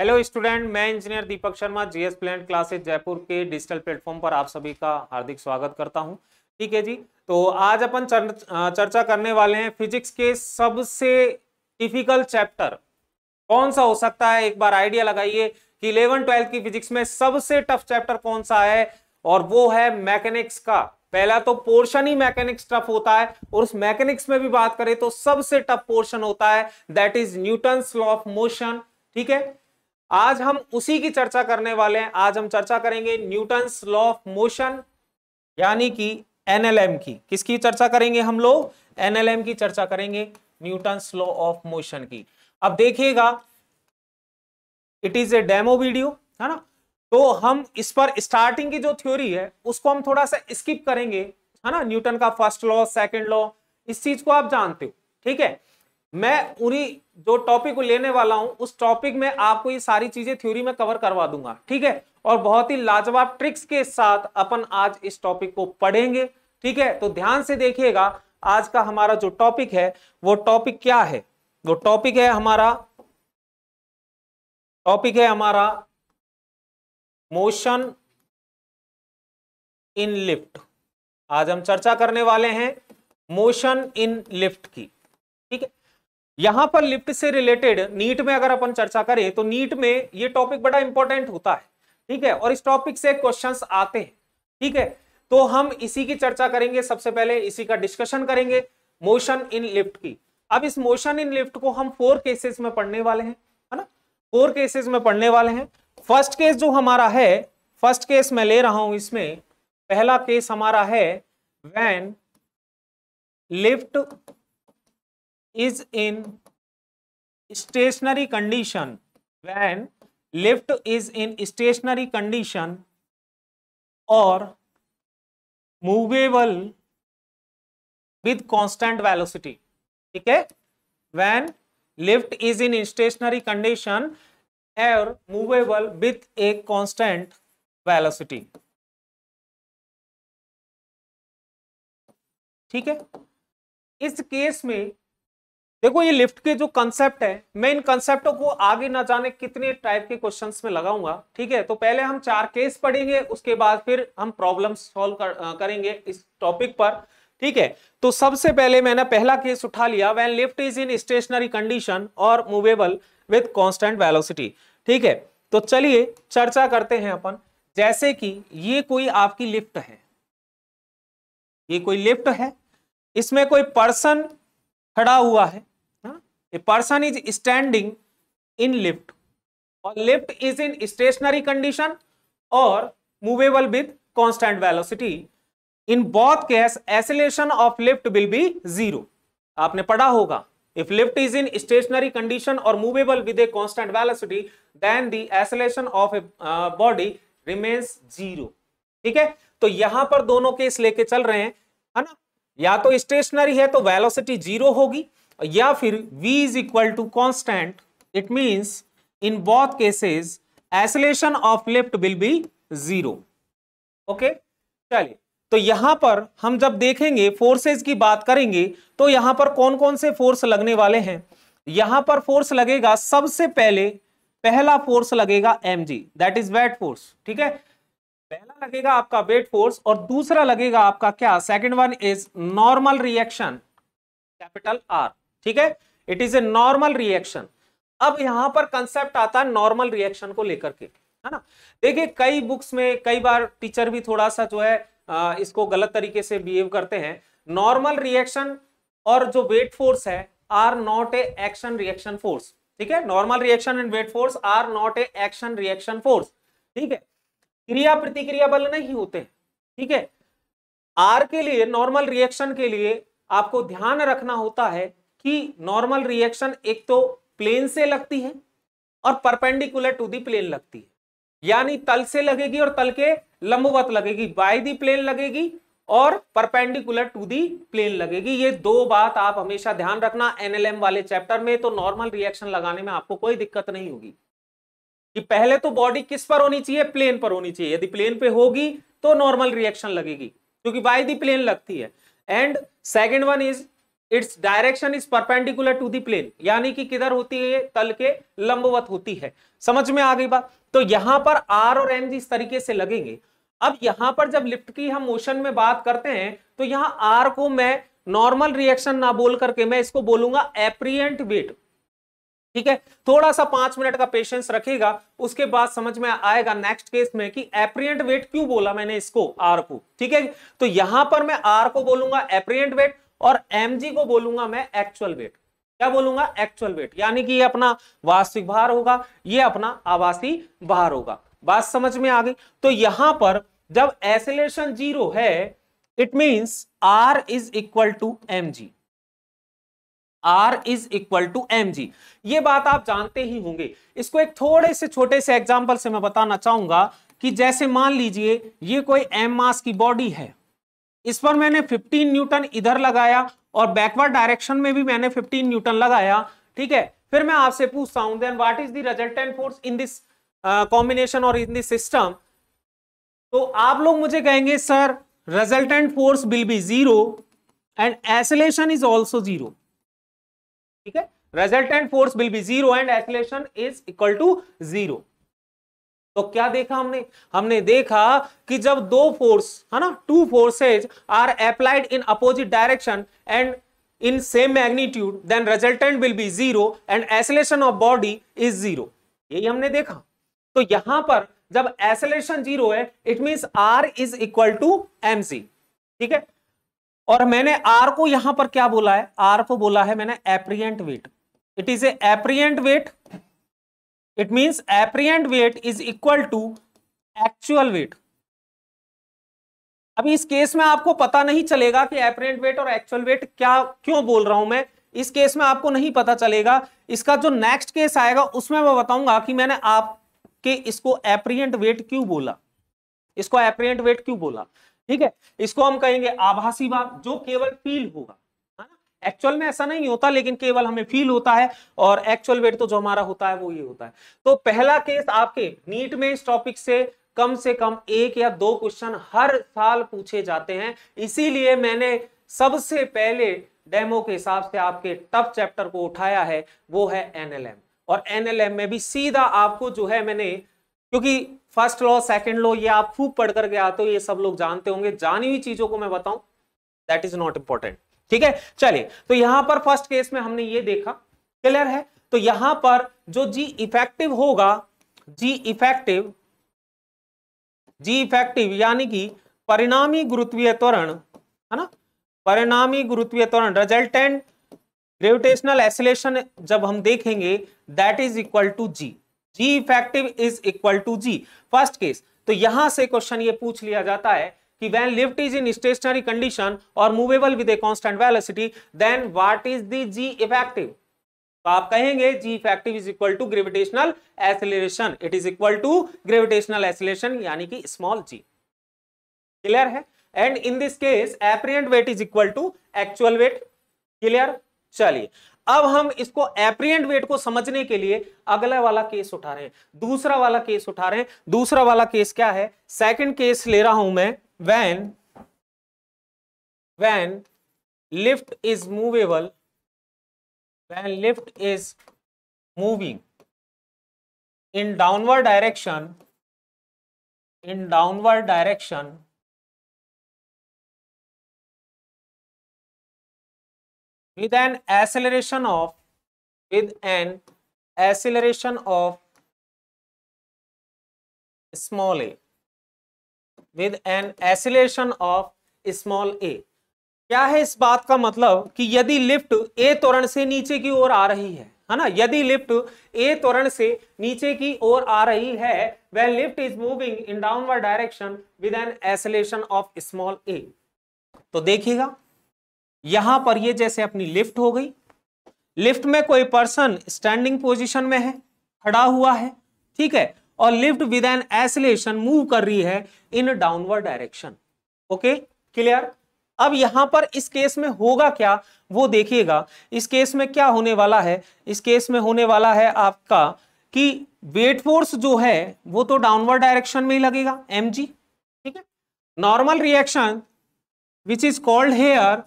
Hello student मैं engineer Deepak Sharma GS plan classes Jaipur के digital platform पर आप सभी का हार्दिक स्वागत करता हूं ठीक है जी तो आज अपन चर्चा करने वाले हैं फिजिक्स के सबसे डिफिकल्ट चैप्टर कौन सा हो सकता है एक बार आइडिया लगाइए कि इलेवन ट्वेल्थ की फिजिक्स में सबसे टफ चैप्टर कौन सा है और वो है मैकेनिक्स का पहला तो पोर्शन ही मैकेनिक्स टफ होता है और उस मैकेनिक्स में भी बात करें तो सबसे टफ पोर्शन होता है that is Newton law of motion ठीक है आज हम उसी की चर्चा करने वाले हैं आज हम चर्चा करेंगे न्यूटन्स लॉ ऑफ मोशन यानी कि एनएलएम की किसकी चर्चा करेंगे हम लोग एनएलएम की चर्चा करेंगे न्यूटन्स लॉ ऑफ मोशन की अब देखिएगा it is a demo video है ना तो हम इस पर स्टार्टिंग की जो थ्योरी है उसको हम थोड़ा सा स्किप करेंगे है ना न्यूटन का फर्स्ट लॉ सेकेंड लॉ इस चीज को आप जानते हो ठीक है मैं उन्हीं जो टॉपिक को लेने वाला हूं उस टॉपिक में आपको ये सारी चीजें थ्योरी में कवर करवा दूंगा ठीक है और बहुत ही लाजवाब ट्रिक्स के साथ अपन आज इस टॉपिक को पढ़ेंगे ठीक है तो ध्यान से देखिएगा आज का हमारा जो टॉपिक है वो टॉपिक क्या है वो टॉपिक है हमारा टॉपिक है हमारा मोशन इन लिफ्ट आज हम चर्चा करने वाले हैं मोशन इन लिफ्ट की यहां पर लिफ्ट से रिलेटेड नीट में अगर अपन चर्चा करें तो नीट में ये टॉपिक बड़ा इंपॉर्टेंट होता है ठीक है और इस टॉपिक से क्वेश्चंस आते हैं ठीक है तो हम इसी की चर्चा करेंगे सबसे पहले इसी का डिस्कशन करेंगे मोशन इन लिफ्ट की अब इस मोशन इन लिफ्ट को हम फोर केसेस में पढ़ने वाले हैं है ना फोर केसेस में पढ़ने वाले हैं फर्स्ट केस जो हमारा है फर्स्ट केस मैं ले रहा हूं इसमें पहला केस हमारा है when lift is in stationary condition when lift is in stationary condition or movable with constant velocity ठीक है when lift is in stationary condition or movable with a constant velocity ठीक है इस केस में देखो ये लिफ्ट के जो कंसेप्ट है मैं इन कंसेप्टों को आगे ना जाने कितने टाइप के क्वेश्चंस में लगाऊंगा ठीक है तो पहले हम चार केस पढ़ेंगे उसके बाद फिर हम प्रॉब्लम सॉल्व कर, करेंगे इस टॉपिक पर ठीक है तो सबसे पहले मैंने पहला केस उठा लिया when lift is in stationary condition और मूवेबल विथ कॉन्स्टेंट वेलोसिटी ठीक है तो चलिए चर्चा करते हैं अपन जैसे कि ये कोई आपकी लिफ्ट है ये कोई लिफ्ट है इसमें कोई पर्सन खड़ा हुआ है a person is standing in lift और lift is in stationary condition और movable with constant velocity in both case acceleration of lift will be zero आपने पढ़ा होगा if lift is in stationary condition और movable with a constant velocity then the acceleration of a body remains zero ठीक है तो यहां पर दोनों केस लेके चल रहे हैं है ना या तो स्टेशनरी है तो वेलोसिटी जीरो होगी या फिर v is equal to constant it means in both cases acceleration of lift will be zero okay चलिए तो यहां पर हम जब देखेंगे फोर्सेज की बात करेंगे तो यहां पर कौन कौन से फोर्स लगने वाले हैं यहां पर फोर्स लगेगा सबसे पहले पहला फोर्स लगेगा m g that is weight force ठीक है पहला लगेगा आपका वेट फोर्स और दूसरा लगेगा आपका क्या second one is normal reaction capital R ठीक है it is a normal reaction अब यहां पर कंसेप्ट आता है नॉर्मल रिएक्शन को लेकर के है ना देखिए कई बुक्स में कई बार टीचर भी थोड़ा सा जो है आ, इसको गलत तरीके से बिहेव करते हैं नॉर्मल रिएक्शन और जो वेट फोर्स है are not a action reaction force ठीक है normal reaction and weight force are not a action reaction force ठीक है क्रिया प्रतिक्रिया बल नहीं होते ठीक है आर के लिए नॉर्मल रिएक्शन के लिए आपको ध्यान रखना होता है कि नॉर्मल रिएक्शन एक तो प्लेन से लगती है और परपेंडिकुलर टू दी प्लेन लगती है यानी तल से लगेगी और तल के लंबवत लगेगी बाय दी प्लेन लगेगी और परपेंडिकुलर टू दी प्लेन लगेगी ये दो बात आप हमेशा ध्यान रखना एनएलएम वाले चैप्टर में तो नॉर्मल रिएक्शन लगाने में आपको कोई दिक्कत नहीं होगी कि पहले तो बॉडी किस पर होनी चाहिए प्लेन पर होनी चाहिए यदि प्लेन पे होगी तो नॉर्मल रिएक्शन लगेगी क्योंकि वाई दी प्लेन लगती है and second one is its direction is perpendicular to the plane यानी कि किधर होती है तल के लंबवत होती है समझ में आ गई बात तो यहां पर आर और एम इस तरीके से लगेंगे अब यहां पर जब लिफ्ट की हम मोशन में बात करते हैं तो यहां आर को मैं नॉर्मल रिएक्शन ना बोल करके मैं इसको बोलूंगा एप्रियंट वेट ठीक है थोड़ा सा पांच मिनट का पेशेंस रखेगा उसके बाद समझ में आएगा नेक्स्ट केस में कि एप्रियंट वेट क्यों बोला मैंने इसको आर को ठीक है तो यहां पर मैं आर को बोलूंगा एप्रियंट वेट और एम को बोलूंगा मैं एक्चुअल वेट क्या बोलूंगा एक्चुअल वेट यानी कि ये अपना वास्तविक भार होगा ये अपना आवासी भार होगा बात समझ में आ गई तो यहां पर जब एसेलेशन जीरो है it means R is equal to M g R is equal to M g ये बात आप जानते ही होंगे इसको एक थोड़े से छोटे से एग्जाम्पल से मैं बताना चाहूंगा कि जैसे मान लीजिए ये कोई एम मास की बॉडी है इस पर मैंने 15 न्यूटन इधर लगाया और बैकवर्ड डायरेक्शन में भी मैंने 15 न्यूटन लगाया ठीक है फिर मैं आपसे पूछता हूं then what is the resultant force in this combination और इन दिस सिस्टम तो आप लोग मुझे कहेंगे sir resultant force will be zero and acceleration is also zero ठीक है resultant force will be zero and acceleration is equal to zero तो क्या देखा हमने हमने देखा कि जब दो फोर्स है ना two forces are applied in opposite direction and in same magnitude then resultant will be zero and acceleration of body is zero यही हमने देखा तो यहां पर जब एसलेशन जीरो है it mean R is equal to m ठीक है और मैंने आर को यहां पर क्या बोला है आर को बोला है मैंने apparent weight it is apparent weight it means apparent weight is equal to actual weight अभी इस केस में आपको पता नहीं चलेगा कि एप्रियंट वेट और एक्चुअल वेट क्या क्यों बोल रहा हूं मैं इस केस में आपको नहीं पता चलेगा इसका जो नेक्स्ट केस आएगा उसमें मैं बताऊंगा कि मैंने आपके इसको एप्रियंट वेट क्यों बोला इसको एप्रियंट वेट क्यों बोला ठीक है इसको हम कहेंगे आभासी भाव जो केवल फील होगा है ना एक्चुअल में ऐसा नहीं होता लेकिन केवल हमें फील होता है और एक्चुअल वेट तो जो हमारा होता है वो ये होता है तो पहला केस आपके नीट में इस टॉपिक से कम से कम एक या दो क्वेश्चन हर साल पूछे जाते हैं इसीलिए मैंने सबसे पहले डेमो के हिसाब से आपके टफ चैप्टर को उठाया है वो है एनएलएम और एनएलएम में भी सीधा आपको जो है मैंने क्योंकि फर्स्ट लॉ सेकंड लॉ ये आप खूब पढ़ करके आते हो ये सब लोग जानते होंगे जानी हुई चीजों को मैं बताऊं दैट इज नॉट इंपॉर्टेंट ठीक है चलिए तो यहां पर फर्स्ट केस में हमने ये देखा क्लियर है तो यहां पर जो जी इफेक्टिव होगा जी इफेक्टिव जी इफेक्टिव यानी कि परिणामी गुरुत्वीय त्वरण है ना परिणामी गुरुत्वीय त्वरण रिजल्टेंट ग्रेविटेशनल एसिलेशन जब हम देखेंगे that is equal to g g effective is equal to g first case तो यहां से क्वेश्चन ये पूछ लिया जाता है कि when lift is in stationary condition और movable with a constant velocity then what is the g effective तो आप कहेंगे g effective is equal to gravitational acceleration it is equal to gravitational acceleration यानी कि स्मॉल जी क्लियर है and in this case apparent weight is equal to actual weight clear चलिए अब हम इसको एप्रियंट वेट को समझने के लिए अगला वाला केस उठा रहे हैं दूसरा वाला केस उठा रहे हैं दूसरा वाला केस क्या है सेकंड केस ले रहा हूं मैं when when lift is movable when lift is moving in downward direction in downward direction with an acceleration of with an acceleration of small a with an acceleration of small a क्या है इस बात का मतलब कि यदि lift ए त्वरण से नीचे की ओर आ रही है है ना यदि लिफ्ट ए त्वरण से नीचे की ओर आ रही है when lift is moving in downward direction with an acceleration of small a तो देखिएगा यहां पर ये जैसे अपनी लिफ्ट हो गई लिफ्ट में कोई पर्सन स्टैंडिंग पोजिशन में है खड़ा हुआ है ठीक है और lift with an acceleration move कर रही है in downward direction okay clear अब यहां पर इस केस में होगा क्या वो देखिएगा इस केस में क्या होने वाला है इस केस में होने वाला है आपका कि वेट फोर्स जो है वो तो डाउनवर्ड डायरेक्शन में ही लगेगा एम ठीक है normal reaction which is called here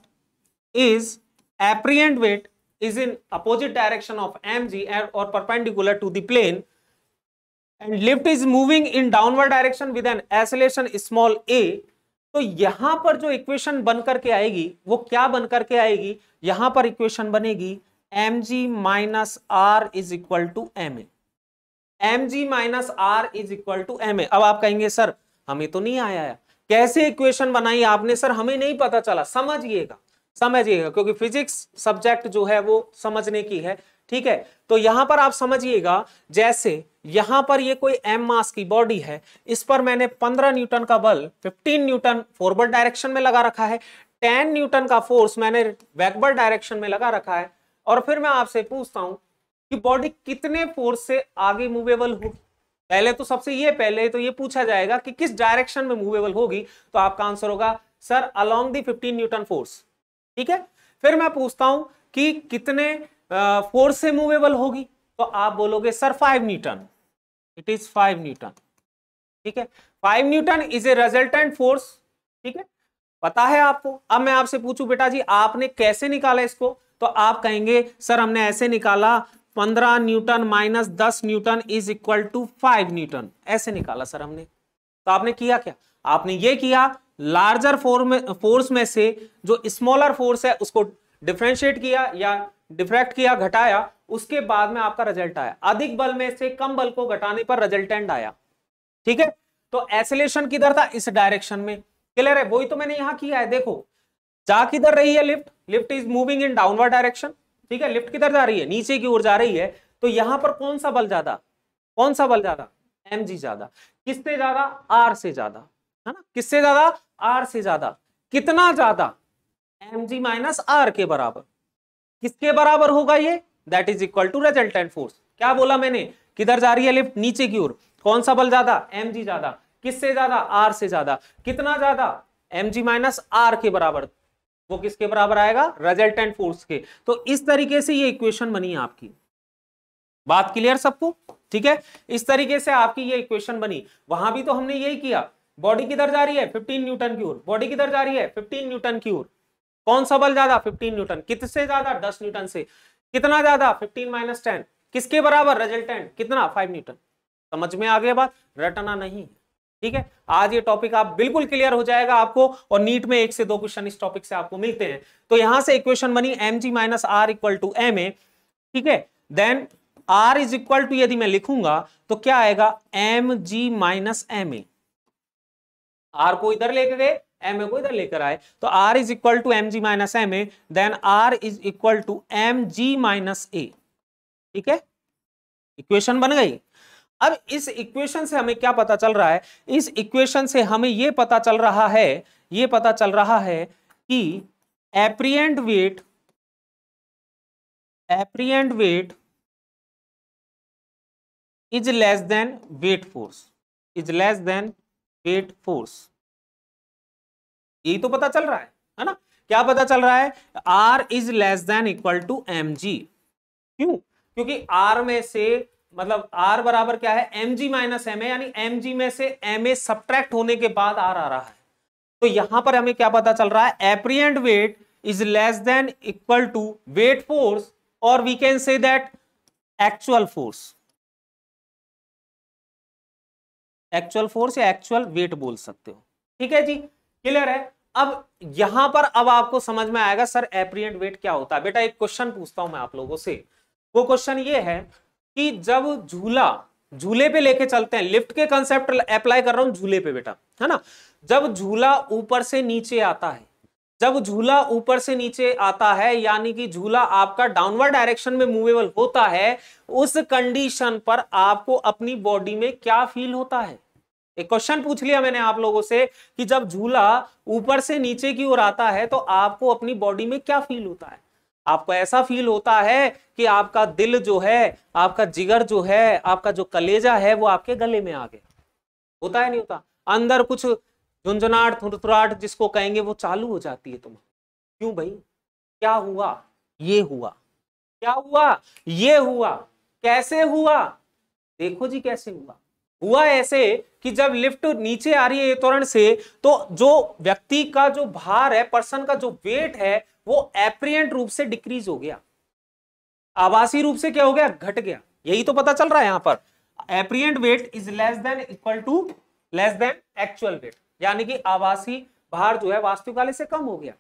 is apparent weight is in opposite direction of mg or perpendicular to the plane and lift is moving in downward direction with an acceleration small a तो यहां पर जो equation बन करके आएगी वो क्या बन करके आएगी यहां पर इक्वेशन बनेगी m g minus R is equal to m m g minus R is equal to m अब आप कहेंगे सर हमें तो नहीं आया कैसे इक्वेशन बनाई आपने सर हमें नहीं पता चला समझिएगा समझिएगा क्योंकि फिजिक्स सब्जेक्ट जो है वो समझने की है ठीक है तो यहां पर आप समझिएगा जैसे यहां पर ये कोई एम मास की बॉडी है इस पर मैंने 15 न्यूटन का बल 15 न्यूटन फॉरवर्ड डायरेक्शन में लगा रखा है 10 न्यूटन का फोर्स मैंने बैकवर्ड डायरेक्शन में लगा रखा है और फिर मैं आपसे पूछता हूं कि बॉडी कितने फोर्स से आगे मूवेबल होगी पहले तो सबसे ये पहले तो ये पूछा जाएगा कि किस डायरेक्शन में मूवेबल होगी तो आपका आंसर होगा sir along the fifteen newton force ठीक है फिर मैं पूछता हूं कि कितने फोर्स से मूवेबल होगी तो आप बोलोगे sir five newton it is five newton ठीक है five newton is a resultant force ठीक है पता है आपको अब मैं आपसे पूछू बेटा जी आपने कैसे निकाला इसको तो आप कहेंगे सर हमने ऐसे निकाला पंद्रह न्यूटन माइनस दस newton is equal to five newton ऐसे निकाला सर हमने तो आपने किया क्या आपने ये किया लार्जर फोर्स में से जो स्मॉलर फोर्स है उसको डिफ्रेंशिएट किया या डिफ्रैक्ट किया घटाया उसके बाद में आपका रिजल्ट आया अधिक बल में से कम बल को घटाने पर रिजल्टेंट आया ठीक है तो एसिलेशन किधर था इस डायरेक्शन में क्लियर है वही तो मैंने यहां किया है देखो जा किधर रही है lift lift is moving in downward direction ठीक है लिफ्ट किधर जा रही है नीचे की ओर जा रही है तो यहां पर कौन सा बल ज्यादा कौन सा बल ज्यादा एम जी ज्यादा किससे ज्यादा आर से ज्यादा है ना किससे ज्यादा आर से ज्यादा कितना ज्यादा एम जी माइनस आर के बराबर किसके बराबर होगा ये that is equal to resultant force क्या बोला मैंने किधर जा रही है लिफ्ट नीचे की ओर कौन सा बल ज्यादा एम जी ज्यादा किससे ज्यादा आर से ज्यादा कितना ज्यादा एम जी माइनस आर के बराबर वो किसके बराबर आएगा रेजल्टेंट फोर्स के तो इस तरीके से ये इक्वेशन बनी आपकी बात क्लियर सबको ठीक है इस तरीके से आपकी ये इक्वेशन बनी वहां भी तो हमने यही किया बॉडी किधर जा रही है 15 न्यूटन की ओर बॉडी किधर जा रही है 15 न्यूटन की ओर कौन सा बल ज्यादा 15 न्यूटन कितने ज्यादा 10 न्यूटन से कितना ज्यादा 15 माइनस टेन किसके बराबर रिजल्टेंट कितना 5 न्यूटन समझ में आ गया बात रटना नहीं ठीक है आज ये टॉपिक आप बिल्कुल क्लियर हो जाएगा आपको और नीट में एक से दो क्वेश्चन इस टॉपिक से आपको मिलते हैं तो यहां से इक्वेशन बनी m g minus R equal to M a ठीक है then R is equal to यदि मैं लिखूंगा तो क्या आएगा m g minus m a R को इधर लेके गए एम ए को इधर लेकर आए तो R is equal to M g minus m A then R is equal to M g minus a ठीक है इक्वेशन बन गई अब इस इक्वेशन से हमें क्या पता चल रहा है इस इक्वेशन से हमें ये पता चल रहा है ये पता चल रहा है कि apparent weight apparent weight is less than weight force is less than state force यही तो पता चल रहा है है ना क्या पता चल रहा है R is less than equal to M g क्यों क्योंकि आर में से मतलब आर बराबर क्या है m g minus m a यानी एम जी में से एम ए सब्ट्रैक्ट होने के बाद आर आ रहा है तो यहां पर हमें क्या पता चल रहा है apparent weight is less than equal to weight force और we can say that actual force actual force या एक्चुअल वेट बोल सकते हो ठीक है जी क्लियर है अब यहां पर अब आपको समझ में आएगा सर एप्रियंट वेट क्या होता है बेटा एक क्वेश्चन पूछता हूं मैं आप लोगों से वो क्वेश्चन ये है कि जब झूला झूले पे लेके चलते हैं लिफ्ट के कंसेप्ट अप्लाई कर रहा हूं झूले पे बेटा है ना जब झूला ऊपर से नीचे आता है जब झूला ऊपर से नीचे आता है यानी कि झूला आपका डाउनवर्ड डायरेक्शन में मूवेबल होता है उस कंडीशन पर आपको अपनी बॉडी में क्या फील होता है एक क्वेश्चन पूछ लिया मैंने आप लोगों से कि जब झूला ऊपर से नीचे की ओर आता है तो आपको अपनी बॉडी में क्या फील होता है आपको ऐसा फील होता है कि आपका दिल जो है आपका जिगर जो है आपका जो कलेजा है वो आपके गले में आ गया होता है नहीं होता अंदर कुछ झुंझुनाट थुरथुराट जिसको कहेंगे वो चालू हो जाती है तुम्हारी क्यों भाई क्या हुआ ये हुआ क्या हुआ ये हुआ कैसे हुआ देखो जी कैसे हुआ हुआ ऐसे कि जब लिफ्ट नीचे आ रही है त्वरण से तो जो व्यक्ति का जो भार है पर्सन का जो वेट है वो एप्रियंट रूप से डिक्रीज हो गया आवासीय रूप से क्या हो गया घट गया यही तो पता चल रहा है यहां पर apparent weight is less than equal to less than actual weight यानी कि आवासीय भार जो है वास्तुकाले से कम हो गया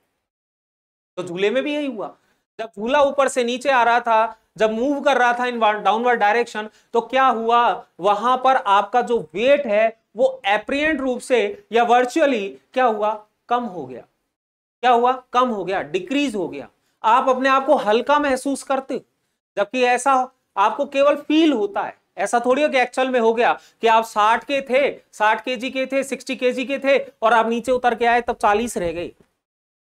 तो झूले में भी यही हुआ जब झूला ऊपर से नीचे आ रहा था जब मूव कर रहा था इन डाउनवर्ड डायरेक्शन तो क्या हुआ वहां पर आपका जो वेट है वो एप्रियंट रूप से या वर्चुअली क्या हुआ कम हो गया क्या हुआ कम हो गया डिक्रीज हो गया आप अपने आप को हल्का महसूस करते जबकि ऐसा आपको केवल फील होता है ऐसा थोड़ी हो कि एक्चुअल में हो गया कि आप 60 के थे 60 के के थे 60 के के थे और आप नीचे उतर के आए तब 40 रह गई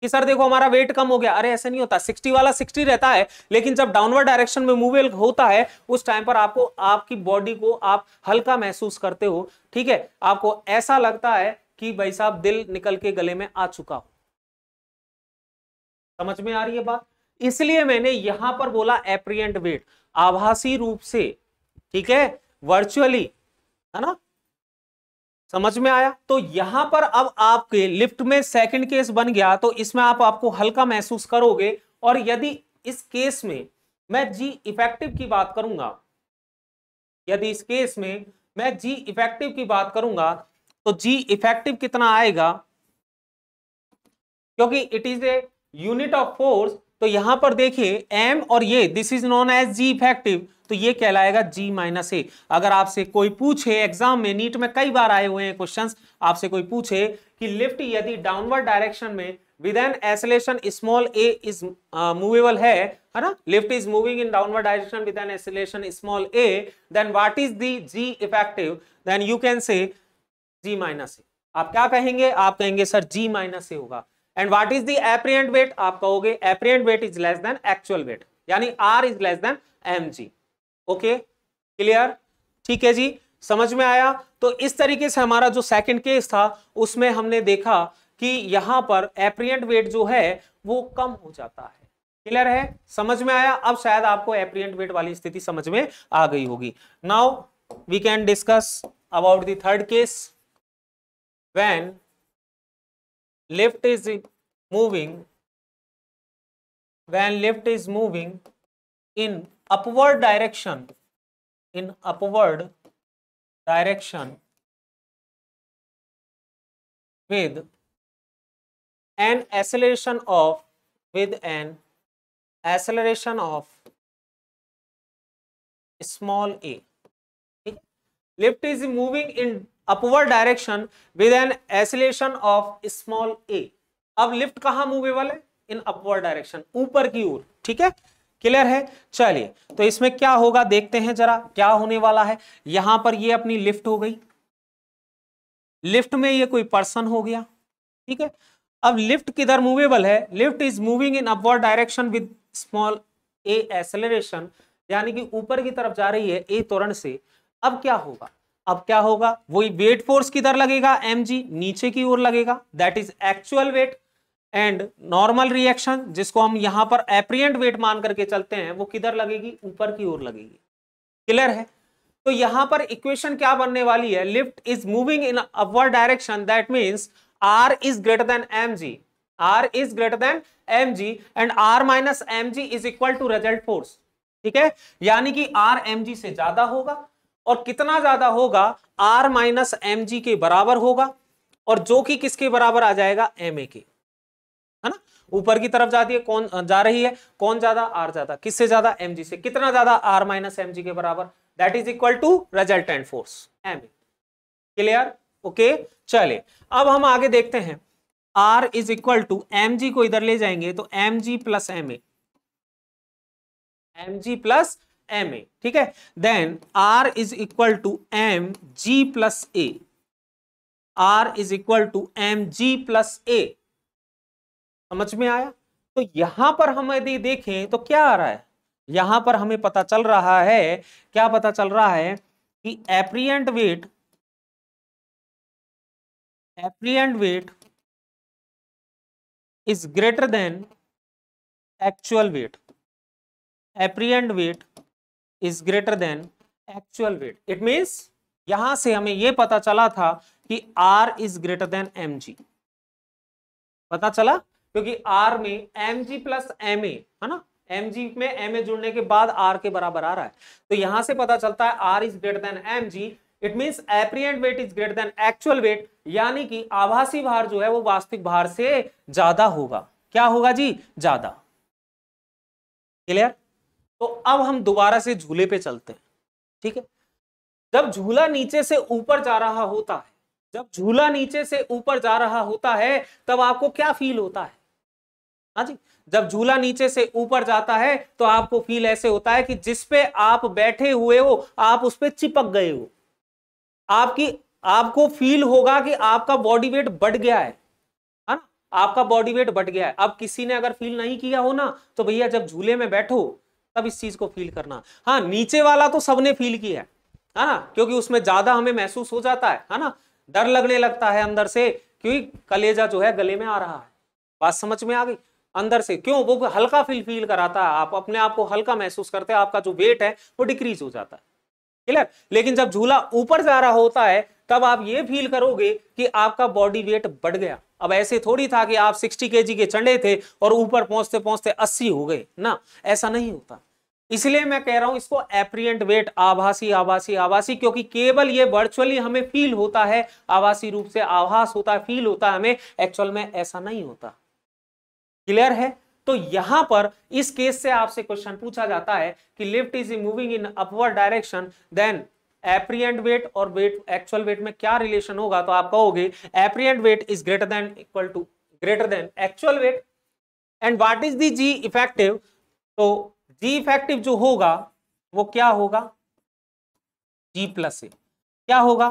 कि सर देखो हमारा वेट कम हो गया अरे ऐसे नहीं होता 60 वाला 60 रहता है लेकिन जब डाउनवर्ड डायरेक्शन में मूवेल होता है उस टाइम पर आपको आपकी बॉडी को आप हल्का महसूस करते हो ठीक है आपको ऐसा लगता है कि भाई साहब दिल निकल के गले में आ चुका हो समझ में आ रही है बात इसलिए मैंने यहां पर बोला एप्रियंट वेट आभासी रूप से ठीक है वर्चुअली है ना समझ में आया तो यहां पर अब आपके लिफ्ट में सेकंड केस बन गया तो इसमें आप आपको हल्का महसूस करोगे और यदि इस केस में मैं जी इफेक्टिव की बात करूंगा यदि इस केस में मैं जी इफेक्टिव की बात करूंगा तो जी इफेक्टिव कितना आएगा क्योंकि it is a unit of force तो यहां पर देखिए एम और ये this is known as g effective तो ये कहलाएगा जी माइनस ए अगर आपसे कोई पूछे एग्जाम में नीट में कई बार आए हुए हैं क्वेश्चन आपसे कोई पूछे कि लिफ्ट यदि डाउनवर्ड डायरेक्शन में with an acceleration small a is movable है है ना lift is moving in downward direction with an acceleration small A then what is the g effective then you can say g minus ए आप क्या कहेंगे आप कहेंगे sir ji minus a होगा and what is the apparent weight आप कहोगे apparent weight is less than actual weight यानी R is less than m g okay clear ठीक है जी समझ में आया तो इस तरीके से हमारा जो सेकंड केस था उसमें हमने देखा कि यहां पर एप्रियंट वेट जो है वो कम हो जाता है क्लियर है समझ में आया अब शायद आपको एप्रियंट वेट वाली स्थिति समझ में आ गई होगी now we can discuss about the third case when left is moving, when left is moving in upward direction, in upward direction with an acceleration of with an acceleration of small a. Left is moving in upward direction with an acceleration of small a अब lift कहां movable है इन upward direction ऊपर की ओर ठीक है clear है चलिए तो इसमें क्या होगा देखते हैं जरा क्या होने वाला है यहां पर ये अपनी लिफ्ट हो गई लिफ्ट में ये कोई पर्सन हो गया ठीक है अब लिफ्ट किधर मूवेबल है lift is moving in upward direction with small a acceleration यानी कि ऊपर की तरफ जा रही है ए तोरण से अब क्या होगा अब क्या होगा वही वेट फोर्स किधर लगेगा एम नीचे की ओर लगेगा that is actual weight and normal reaction जिसको हम यहां पर एप्रियंट वेट मान करके चलते हैं वो किधर लगेगी ऊपर की ओर लगेगी क्लियर है तो यहां पर इक्वेशन क्या बनने वाली है lift is moving in upward direction that means R is greater than m g R is greater than m ji and R minus M G is equal to result force ठीक है यानी कि R M G से ज्यादा होगा और कितना ज्यादा होगा आर माइनस एम जी के बराबर होगा और जो कि किसके बराबर आ जाएगा एम ए के है ना ऊपर की तरफ जाती है कौन जा रही है कौन ज्यादा आर ज्यादा किससे ज्यादा एम जी से कितना ज्यादा आर माइनस एम जी के बराबर that is equal to resultant force m clear okay चले अब हम आगे देखते हैं R is equal to M g को इधर ले जाएंगे तो m ji plus M a m ji plus M a ठीक है then R is equal to M G plus a R is equal to M G plus a समझ में आया तो यहां पर हम यदि देखें तो क्या आ रहा है यहां पर हमें पता चल रहा है क्या पता चल रहा है कि apparent weight apparent weight is greater than actual weight apparent weight is greater than actual weight it means यहां से हमें यह पता चला था कि R is greater than m पता चला क्योंकि आर में एम जी प्लस एम है ना एम जी में एम ए जुड़ने के बाद आर के बराबर आ रहा है तो यहां से पता चलता है R is greater than m g it means apparent weight is greater than actual weight यानी कि आभासी भार जो है वो वास्तविक भार से ज्यादा होगा क्या होगा जी ज्यादा क्लियर तो अब हम दोबारा से झूले पे चलते हैं ठीक है जब झूला नीचे से ऊपर जा रहा होता है जब झूला नीचे से ऊपर जा रहा होता है तब आपको क्या फील होता है हाँ जी जब झूला नीचे से ऊपर जाता है तो आपको फील ऐसे होता है कि जिस पे आप बैठे हुए हो आप उस पर चिपक गए हो आपकी आपको फील होगा कि आपका बॉडी वेट बढ़ गया है है ना आपका बॉडी वेट बढ़ गया है अब किसी ने अगर फील नहीं किया हो ना तो भैया जब झूले में बैठो तब इस चीज को फील करना हाँ नीचे वाला तो सबने फील किया है है ना क्योंकि उसमें ज्यादा हमें महसूस हो जाता है है ना डर लगने लगता है अंदर से क्योंकि कलेजा जो है गले में आ रहा है बात समझ में आ गई अंदर से क्यों वो हल्का फील फील कराता है आप अपने आप को हल्का महसूस करते हैं आपका जो वेट है वो डिक्रीज हो जाता है क्लियर लेकिन जब झूला ऊपर जा रहा होता है तब आप ये फील करोगे कि आपका बॉडी वेट बढ़ गया अब ऐसे थोड़ी था कि आप सिक्सटी के के चंडे थे और ऊपर पहुंचते पहुंचते अस्सी हो गए ना ऐसा नहीं होता इसलिए मैं कह रहा हूं इसको एप्रियंट वेट आभासी आभासी आभासी क्योंकि केवल ये वर्चुअली हमें फील होता है आभासी रूप से आभास होता है फील होता है हमें एक्चुअल में ऐसा नहीं होता क्लियर है तो यहां पर इस केस से आपसे क्वेश्चन पूछा जाता है कि lift is moving in upward direction then apparent weight और वेट एक्चुअल वेट में क्या रिलेशन होगा तो आप कहोगे apparent weight is greater than equal to greater than actual weight and what is the g effective तो जी इफेक्टिव जो होगा वो क्या होगा जी प्लस ए क्या होगा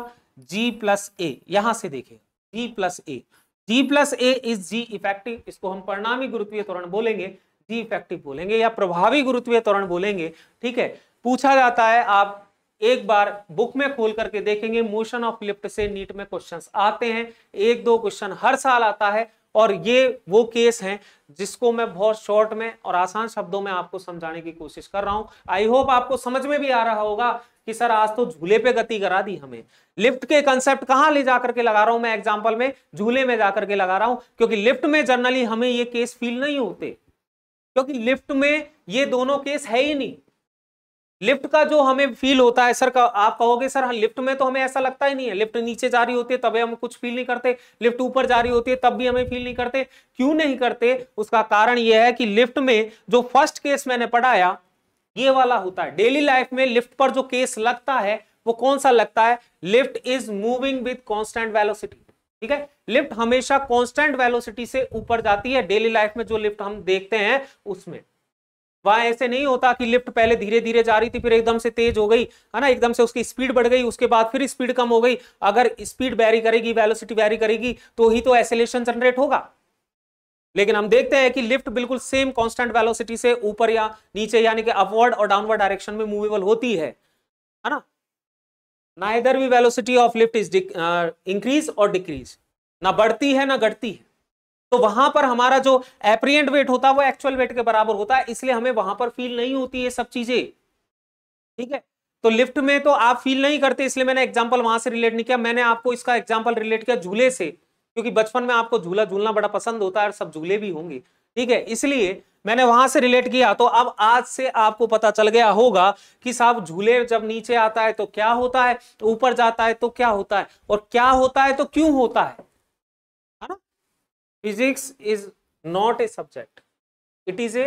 जी प्लस ए यहां से देखें g plus a g plus a is g effective इसको हम परिणामी गुरुत्वीय त्वरण बोलेंगे जी इफेक्टिव बोलेंगे या प्रभावी गुरुत्वीय त्वरण बोलेंगे ठीक है पूछा जाता है आप एक बार बुक में खोल करके देखेंगे मोशन ऑफ लिफ्ट से नीट में क्वेश्चंस आते हैं एक दो क्वेश्चन हर साल आता है और ये वो केस हैं जिसको मैं बहुत शॉर्ट में और आसान शब्दों में आपको समझाने की कोशिश कर रहा हूं आई होप आपको समझ में भी आ रहा होगा कि सर आज तो झूले पे गति करा दी हमें लिफ्ट के कंसेप्ट कहां ले जाकर के लगा रहा हूं मैं एग्जाम्पल में झूले में जाकर के लगा रहा हूं क्योंकि लिफ्ट में जनरली हमें ये केस फील नहीं होते क्योंकि लिफ्ट में ये दोनों केस है ही नहीं लिफ्ट का जो हमें फील होता है सर का आप कहोगे सर हाँ लिफ्ट में तो हमें ऐसा लगता ही नहीं है लिफ्ट नीचे जा रही होती है तब हम कुछ फील नहीं करते लिफ्ट ऊपर जा रही होती है तब भी हमें फील नहीं करते क्यों नहीं करते उसका कारण यह है कि लिफ्ट में जो फर्स्ट केस मैंने पढ़ाया ये वाला होता है डेली लाइफ में लिफ्ट पर जो केस लगता है वो कौन सा लगता है lift is moving with constant velocity ठीक है लिफ्ट हमेशा कॉन्स्टेंट वेलोसिटी से ऊपर जाती है डेली लाइफ में जो लिफ्ट हम देखते हैं उसमें वहां ऐसे नहीं होता कि लिफ्ट पहले धीरे धीरे जा रही थी फिर एकदम से तेज हो गई है ना एकदम से उसकी स्पीड बढ़ गई उसके बाद फिर स्पीड कम हो गई अगर स्पीड वैरी करेगी वेलोसिटी वैरी करेगी तो ही तो एसेलेशन जनरेट होगा लेकिन हम देखते हैं कि लिफ्ट बिल्कुल सेम कांस्टेंट वेलोसिटी से ऊपर या नीचे यानी कि अपवर्ड और डाउनवर्ड डायरेक्शन में मूवेबल होती है है ना ना इधर भी velocity of lift is increase और डिक्रीज ना बढ़ती है ना घटती है तो वहां पर हमारा जो एप्रियंट वेट होता है वो एक्चुअल वेट के बराबर होता है इसलिए हमें वहां पर फील नहीं होती ये सब चीजें ठीक है तो लिफ्ट में तो आप फील नहीं करते इसलिए मैंने एग्जाम्पल वहां से रिलेट नहीं किया मैंने आपको इसका एग्जाम्पल रिलेट किया झूले से क्योंकि बचपन में आपको झूला झूलना बड़ा पसंद होता है और सब झूले भी होंगे ठीक है इसलिए मैंने वहां से रिलेट किया तो अब आज से आपको पता चल गया होगा कि साहब झूले जब नीचे आता है तो क्या होता है ऊपर जाता है तो क्या होता है और क्या होता है तो क्यों होता है physics is not a subject it is a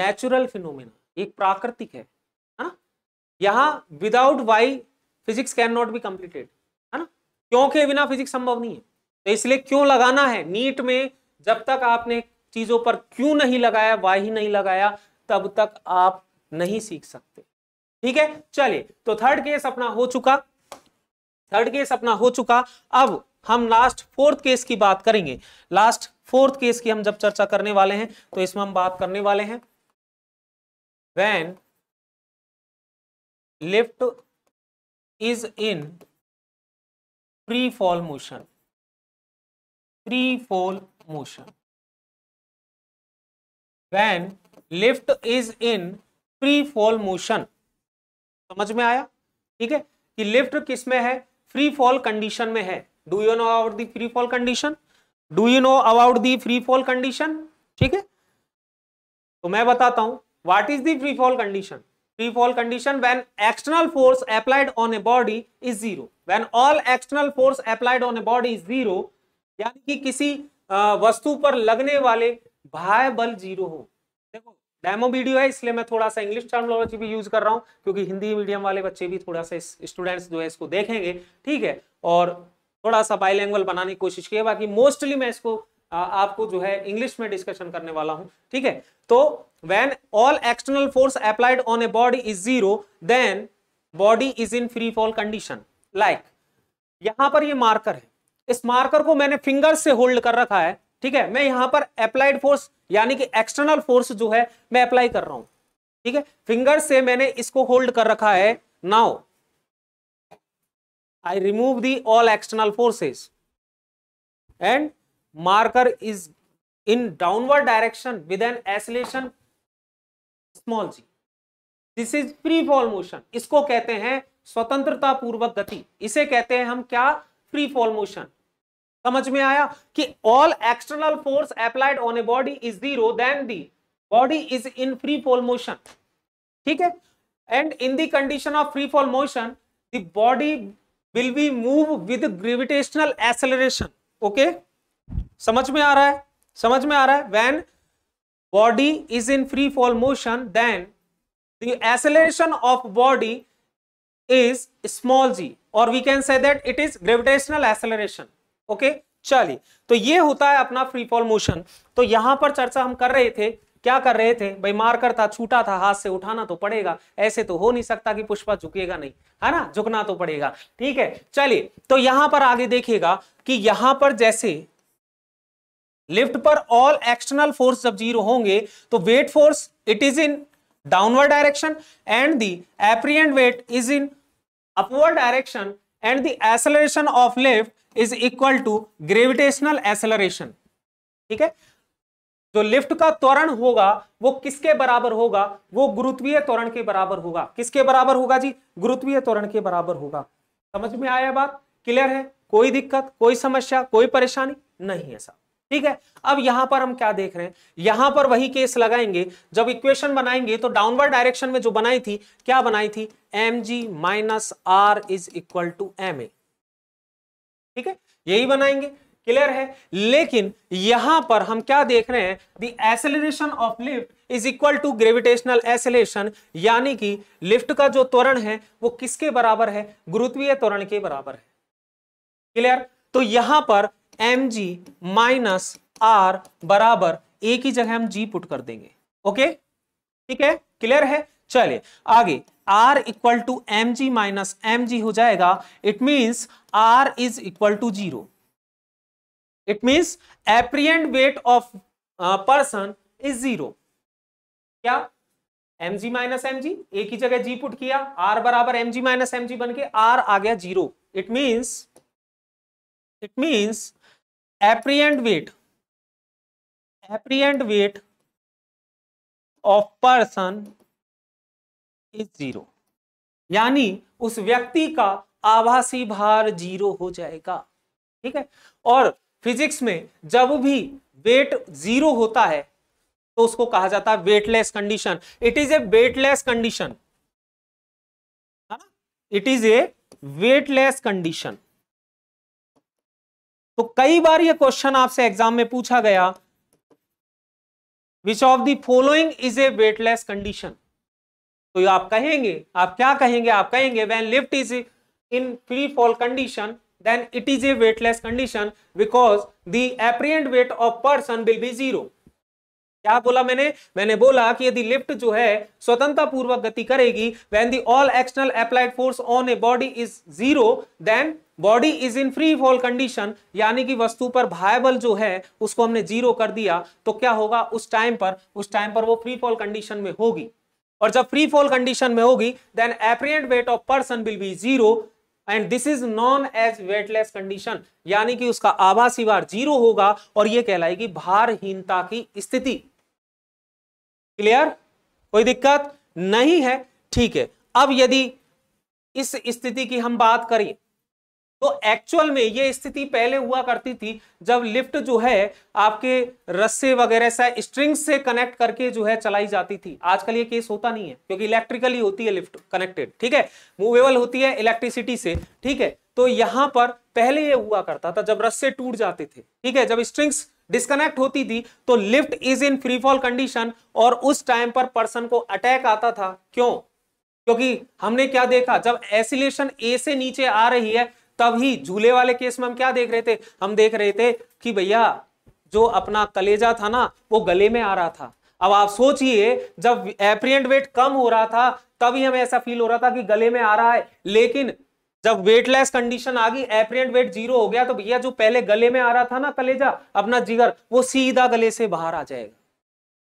natural phenomena एक प्राकृतिक है है ना यहाँ without why physics can not be completed है ना क्योंकि बिना फिजिक्स संभव नहीं है तो इसलिए क्यों लगाना है नीट में जब तक आपने चीजों पर क्यों नहीं लगाया वाई ही नहीं लगाया तब तक आप नहीं सीख सकते ठीक है चलिए तो थर्ड केस अपना हो चुका थर्ड केस अपना हो चुका अब हम लास्ट फोर्थ केस की बात करेंगे लास्ट फोर्थ केस की हम जब चर्चा करने वाले हैं तो इसमें हम बात करने वाले हैं when lift is in free fall motion free fall motion when lift is in free fall motion समझ में आया ठीक है कि लिफ्ट किस में है फ्री फॉल कंडीशन में है do you know about the free fall condition do you know about the free fall condition ठीक है तो मैं बताता हूं what is the free fall condition free fall condition when external force applied on a body is zero when all external force applied on a body is zero यानी कि किसी वस्तु पर लगने वाले भाय बल जीरो हो देखो डेमो वीडियो है इसलिए मैं थोड़ा सा इंग्लिश टर्मोलॉजी भी यूज कर रहा हूँ क्योंकि हिंदी मीडियम वाले बच्चे भी थोड़ा सा स्टूडेंट्स जो है इसको देखेंगे ठीक है और थोड़ा सा बाइल बनाने की कोशिश की बाकी मोस्टली मैं इसको आ, आपको जो है इंग्लिश में डिस्कशन करने वाला हूं ठीक है तो when all external force applied on a body is zero then body is in free fall condition like यहां पर ये मार्कर है इस मार्कर को मैंने फिंगर से होल्ड कर रखा है ठीक है मैं यहां पर अप्लाइड फोर्स यानी कि एक्सटर्नल फोर्स जो है मैं अप्लाई कर रहा हूं ठीक है फिंगर से मैंने इसको होल्ड कर रखा है now I remove the all external forces and marker is in downward direction with an acceleration small g. This is free fall motion इसको कहते हैं स्वतंत्रता पूर्वक गति इसे कहते हैं हम क्या फ्री फॉल मोशन समझ में आया कि all external force applied on a body is zero then the body is in free fall motion ठीक है and in the condition of free fall motion the body will be move with gravitational acceleration okay समझ में आ रहा है समझ में आ रहा है when body is in free fall motion then the acceleration of body is small g और we can say that it is gravitational acceleration okay चलिए तो ये होता है अपना फ्री फॉल मोशन तो यहां पर चर्चा हम कर रहे थे क्या कर रहे थे भाई मारकर था छूटा था हाथ से उठाना तो पड़ेगा ऐसे तो हो नहीं सकता कि पुष्पा झुकेगा नहीं है ना झुकना तो पड़ेगा ठीक है चलिए तो यहां पर आगे देखिएगा कि यहां पर जैसे लिफ्ट पर ऑल एक्सटर्नल फोर्स जब जीरो होंगे तो weight force it is in downward direction and the apparent weight is in upward direction and the acceleration of lift is equal to gravitational acceleration ठीक है जो लिफ्ट का त्वरण होगा वो किसके बराबर होगा वो गुरुत्वीय त्वरण के बराबर होगा किसके बराबर होगा जी गुरुत्वीय त्वरण के बराबर होगा समझ में आया बात क्लियर है कोई दिक्कत कोई समस्या कोई परेशानी नहीं है सर ठीक है अब यहां पर हम क्या देख रहे हैं यहां पर वही केस लगाएंगे जब इक्वेशन बनाएंगे तो डाउनवर्ड डायरेक्शन में जो बनाई थी क्या बनाई थी m g minus R is equal to M a ठीक है यही बनाएंगे क्लियर है लेकिन यहां पर हम क्या देख रहे हैं the acceleration of lift is equal to gravitational acceleration यानी कि लिफ्ट का जो त्वरण है वो किसके बराबर है गुरुत्वीय त्वरण के बराबर है क्लियर तो यहां पर एम जी माइनस आर बराबर ए की जगह हम जी पुट कर देंगे ओके ठीक है क्लियर है चलिए आगे R equal to M g minus M g हो जाएगा it means R is equal to zero it means apparent weight of person is zero क्या m g minus M g एक ही जगह जी पुट किया आर बराबर m g minus M g बन के आर आ गया zero it means it means apparent weight apparent weight of person is zero यानी उस व्यक्ति का आभासी भार जीरो हो जाएगा ठीक है और फिजिक्स में जब भी वेट जीरो होता है तो उसको कहा जाता है weightless condition it is a weightless condition है ना it is a weightless condition तो कई बार यह क्वेश्चन आपसे एग्जाम में पूछा गया which of the following is a weightless condition तो आप कहेंगे आप क्या कहेंगे आप कहेंगे when lift is in free fall condition then it is a weightless condition because the apparent weight of person will be zero क्या बोला मैंने मैंने बोला कि यदि लिफ्ट जो है स्वतंत्रता पूर्वक गति करेगी when the all external applied force on a body is zero then body is in free fall condition यानी कि वस्तु पर भायबल जो है उसको हमने जीरो कर दिया तो क्या होगा उस टाइम पर उस टाइम पर वो फ्री फॉल कंडीशन में होगी और जब फ्री फॉल कंडीशन में होगी then apparent weight of person will be zero and this is known as weightless condition यानी कि उसका आभासी भार जीरो होगा और यह कहलाएगी भारहीनता की स्थिति क्लियर कोई दिक्कत नहीं है ठीक है अब यदि इस स्थिति की हम बात करें तो एक्चुअल में ये स्थिति पहले हुआ करती थी जब लिफ्ट जो है आपके रस्से वगैरह से स्ट्रिंग से कनेक्ट करके जो है चलाई जाती थी आजकल ये केस होता नहीं है क्योंकि इलेक्ट्रिकली होती है लिफ्ट कनेक्टेड ठीक है मूवेबल होती है इलेक्ट्रिसिटी से ठीक है तो यहां पर पहले ये हुआ करता था जब रस्से टूट जाते थे ठीक है जब स्ट्रिंग्स डिस्कनेक्ट होती थी तो lift is in free fall condition और उस टाइम पर पर्सन को अटैक आता था क्यों क्योंकि हमने क्या देखा जब एसिलेशन ए से नीचे आ रही है तभी झूले वाले केस में हम क्या देख रहे थे हम देख रहे थे कि भैया जो अपना कलेजा था ना वो गले में आ रहा था अब आप सोचिए जब एप्रियंट वेट कम हो रहा था तभी हमें ऐसा फील हो रहा था कि गले में आ रहा है लेकिन जब वेटलेस कंडीशन आ गई एप्रियंट वेट जीरो हो गया तो भैया जो पहले गले में आ रहा था ना कलेजा अपना जिगर वो सीधा गले से बाहर आ जाएगा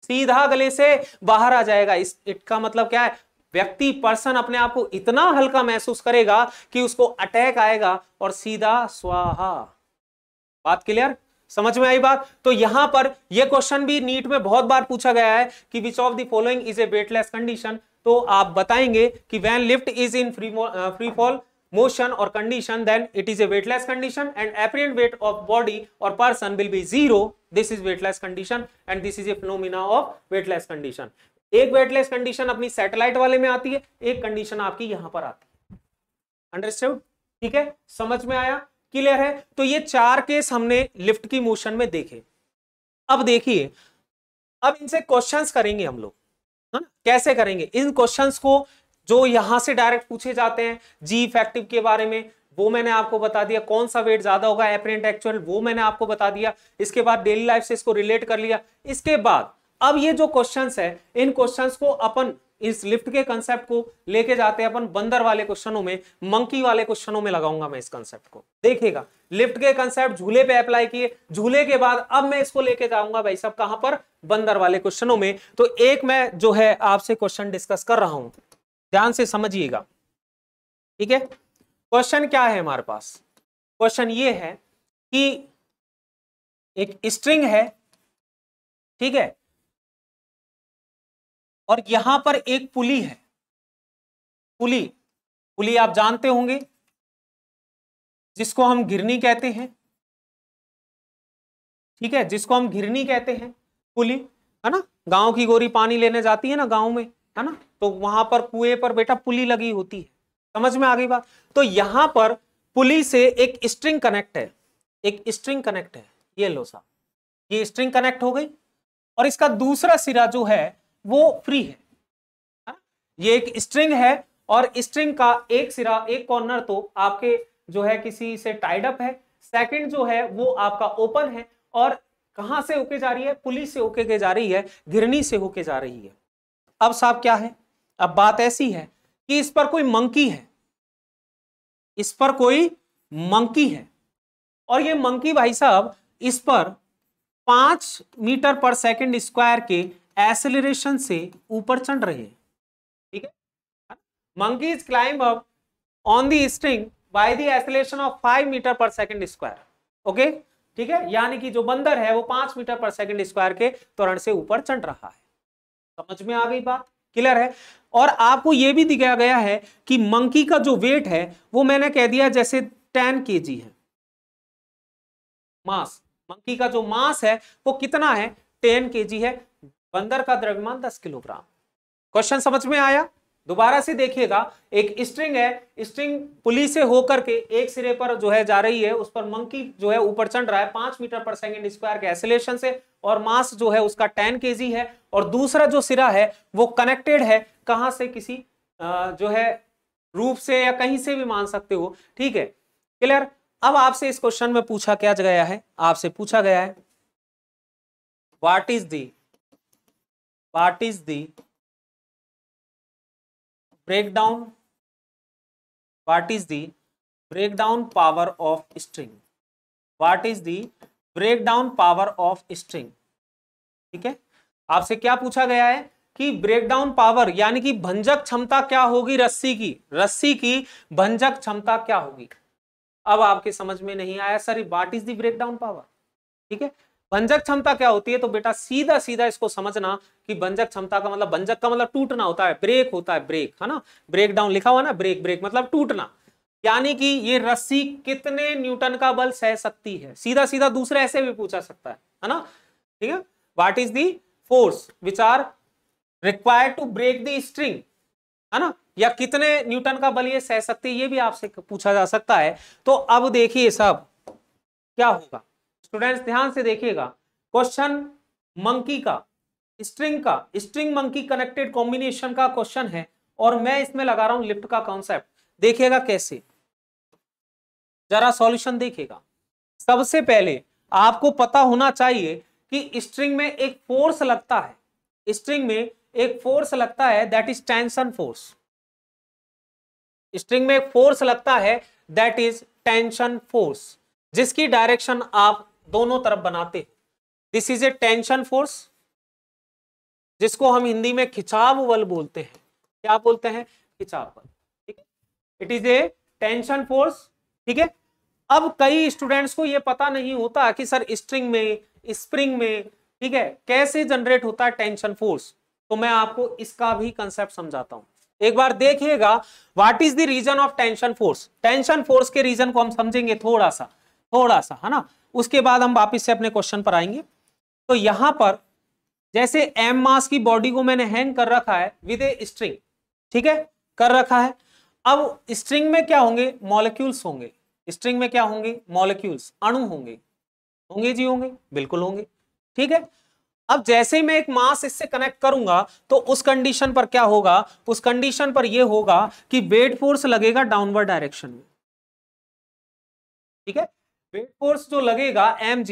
सीधा गले से बाहर आ जाएगा इस इट का मतलब क्या है व्यक्ति पर्सन अपने आप को इतना हल्का महसूस करेगा कि उसको अटैक आएगा और सीधा स्वाहा बात क्लियर समझ में आई बात तो यहां पर यह क्वेश्चन भी नीट में बहुत बार पूछा गया है कि which of the following is a weightless condition तो आप बताएंगे कि when lift is in free free fall motion और condition then it is a weightless condition and apparent weight of body और person will be zero this is weightless condition and this is a phenomena of weightless condition एक weightless condition अपनी satellite वाले में आती है एक condition आपकी यहां पर आती है अंडरस्टूड ठीक है समझ में आया क्लियर है तो ये चार केस हमने लिफ्ट की मोशन में देखे अब देखिए अब इनसे क्वेश्चंस करेंगे हम लोग है ना कैसे करेंगे इन क्वेश्चंस को जो यहां से डायरेक्ट पूछे जाते हैं जी इफेक्टिव के बारे में वो मैंने आपको बता दिया कौन सा वेट ज्यादा होगा एपरेंट एक्चुअल वो मैंने आपको बता दिया इसके बाद डेली लाइफ से इसको रिलेट कर लिया इसके बाद अब ये जो क्वेश्चन है इन क्वेश्चन को अपन इस लिफ्ट के कंसेप्ट को लेके जाते हैं अपन बंदर वाले क्वेश्चनों में मंकी वाले क्वेश्चनों में लगाऊंगा मैं इस कंसेप्ट को देखिएगा लिफ्ट के कंसेप्ट झूले पे अप्लाई किए झूले के बाद अब मैं इसको लेके जाऊंगा भाई सब कहां पर बंदर वाले क्वेश्चनों में तो एक मैं जो है आपसे क्वेश्चन डिस्कस कर रहा हूं ध्यान से समझिएगा ठीक है क्वेश्चन क्या है हमारे पास क्वेश्चन ये है कि एक स्ट्रिंग है ठीक है और यहां पर एक पुली है पुली पुली आप जानते होंगे जिसको हम घिरनी कहते हैं ठीक है जिसको हम घिरनी कहते हैं पुली है ना गांव की गोरी पानी लेने जाती है ना गांव में है ना तो वहां पर कुएं पर बेटा पुली लगी होती है समझ में आ गई बात तो यहां पर पुली से एक स्ट्रिंग कनेक्ट है एक स्ट्रिंग कनेक्ट है ये लो साहब ये स्ट्रिंग कनेक्ट हो गई और इसका दूसरा सिरा जो है वो फ्री है हाँ? ये एक स्ट्रिंग है और स्ट्रिंग का एक सिरा एक कॉर्नर तो आपके जो है किसी से टाइड अप है सेकंड जो है वो आपका ओपन है और कहां से होके जा रही है पुलिस से होके जा रही है घिरनी से होके जा रही है अब साहब क्या है अब बात ऐसी है कि इस पर कोई मंकी है इस पर कोई मंकी है और ये मंकी भाई साहब इस पर पांच मीटर पर सेकंड स्क्वायर के एसेलरेशन से ऊपर चढ़ रहे हैं ठीक है monkey is climb up on the string by the acceleration of five metre per second square okay ठीक है यानी कि जो बंदर है वो पांच मीटर पर सेकेंड स्क्वायर के त्वरण से ऊपर चढ़ रहा है समझ में आ गई बात क्लियर है और आपको ये भी दिखाया गया है कि मंकी का जो वेट है वो मैंने कह दिया जैसे टेन के है मास मंकी का जो मास है वो कितना है टेन के है बंदर का द्रव्यमान दस किलोग्राम क्वेश्चन समझ में आया दोबारा से देखिएगा एक स्ट्रिंग है स्ट्रिंग पुली से होकर के एक सिरे पर जो है जा रही है उस पर मंकी जो है ऊपर चढ़ रहा है पांच मीटर पर सेकेंड स्क्वायर के एसोलेशन से और मास जो है उसका टेन के है और दूसरा जो सिरा है वो कनेक्टेड है कहां से किसी जो है रूप से या कहीं से भी मान सकते हो ठीक है क्लियर अब आपसे इस क्वेश्चन में पूछा क्या गया है आपसे पूछा गया है what is the what is the breakdown what is the breakdown power of string what is the breakdown power of string ठीक है आपसे क्या पूछा गया है कि ब्रेकडाउन पावर यानी कि भंजक क्षमता क्या होगी रस्सी की रस्सी की भंजक क्षमता क्या होगी अब आपके समझ में नहीं आया sir what is the breakdown power ठीक है बंजक क्षमता क्या होती है तो बेटा सीधा सीधा इसको समझना कि बंजक क्षमता का मतलब बंजक का मतलब टूटना होता है ब्रेक होता है ब्रेक है ना ब्रेक डाउन लिखा हुआ ना ब्रेक ब्रेक मतलब टूटना यानी कि ये रस्सी कितने न्यूटन का बल सह सकती है सीधा सीधा दूसरे ऐसे भी पूछा सकता है है ना ठीक है what is the force which are require to break the string है ना या कितने न्यूटन का बल ये सह सकती है ये भी आपसे पूछा जा सकता है तो अब देखिए सब क्या होगा स्टूडेंट्स ध्यान से देखिएगा क्वेश्चन मंकी का स्ट्रिंग का स्ट्रिंग मंकी कनेक्टेड कॉम्बिनेशन का क्वेश्चन है और मैं इसमें लगा रहा हूं लिफ्ट का कॉन्सेप्ट देखिएगा कैसे जरा सॉल्यूशन देखिएगा सबसे पहले आपको पता होना चाहिए कि स्ट्रिंग में एक फोर्स लगता है स्ट्रिंग में एक फोर्स लगता है that is tension force string में एक फोर्स लगता है दैट इज टेंशन फोर्स जिसकी डायरेक्शन आप दोनों तरफ बनाते this is a tension force जिसको हम हिंदी में खिंचाव बल बोलते हैं क्या बोलते हैं खिंचाव बल ठीक है it is a tension force ठीक है अब कई स्टूडेंट्स को यह पता नहीं होता कि सर स्ट्रिंग में स्प्रिंग में ठीक है कैसे जनरेट होता है टेंशन फोर्स तो मैं आपको इसका भी कंसेप्ट समझाता हूं एक बार देखिएगा what is the reason of tension force tension force के रीजन को हम समझेंगे थोड़ा सा थोड़ा सा है ना उसके बाद हम वापिस से अपने क्वेश्चन पर आएंगे तो यहां पर जैसे एम मास की बॉडी को मैंने हैंग कर रखा है विद ए स्ट्रिंग ठीक है कर रखा है अब स्ट्रिंग में क्या होंगे मॉलिक्यूल्स होंगे स्ट्रिंग में क्या होंगे मॉलिक्यूल्स अणु होंगे होंगे जी होंगे बिल्कुल होंगे ठीक है अब जैसे ही मैं एक मास इससे कनेक्ट करूंगा तो उस कंडीशन पर क्या होगा उस कंडीशन पर यह होगा कि वेट फोर्स लगेगा डाउनवर्ड डायरेक्शन में ठीक है वेट फोर्स जो लगेगा एम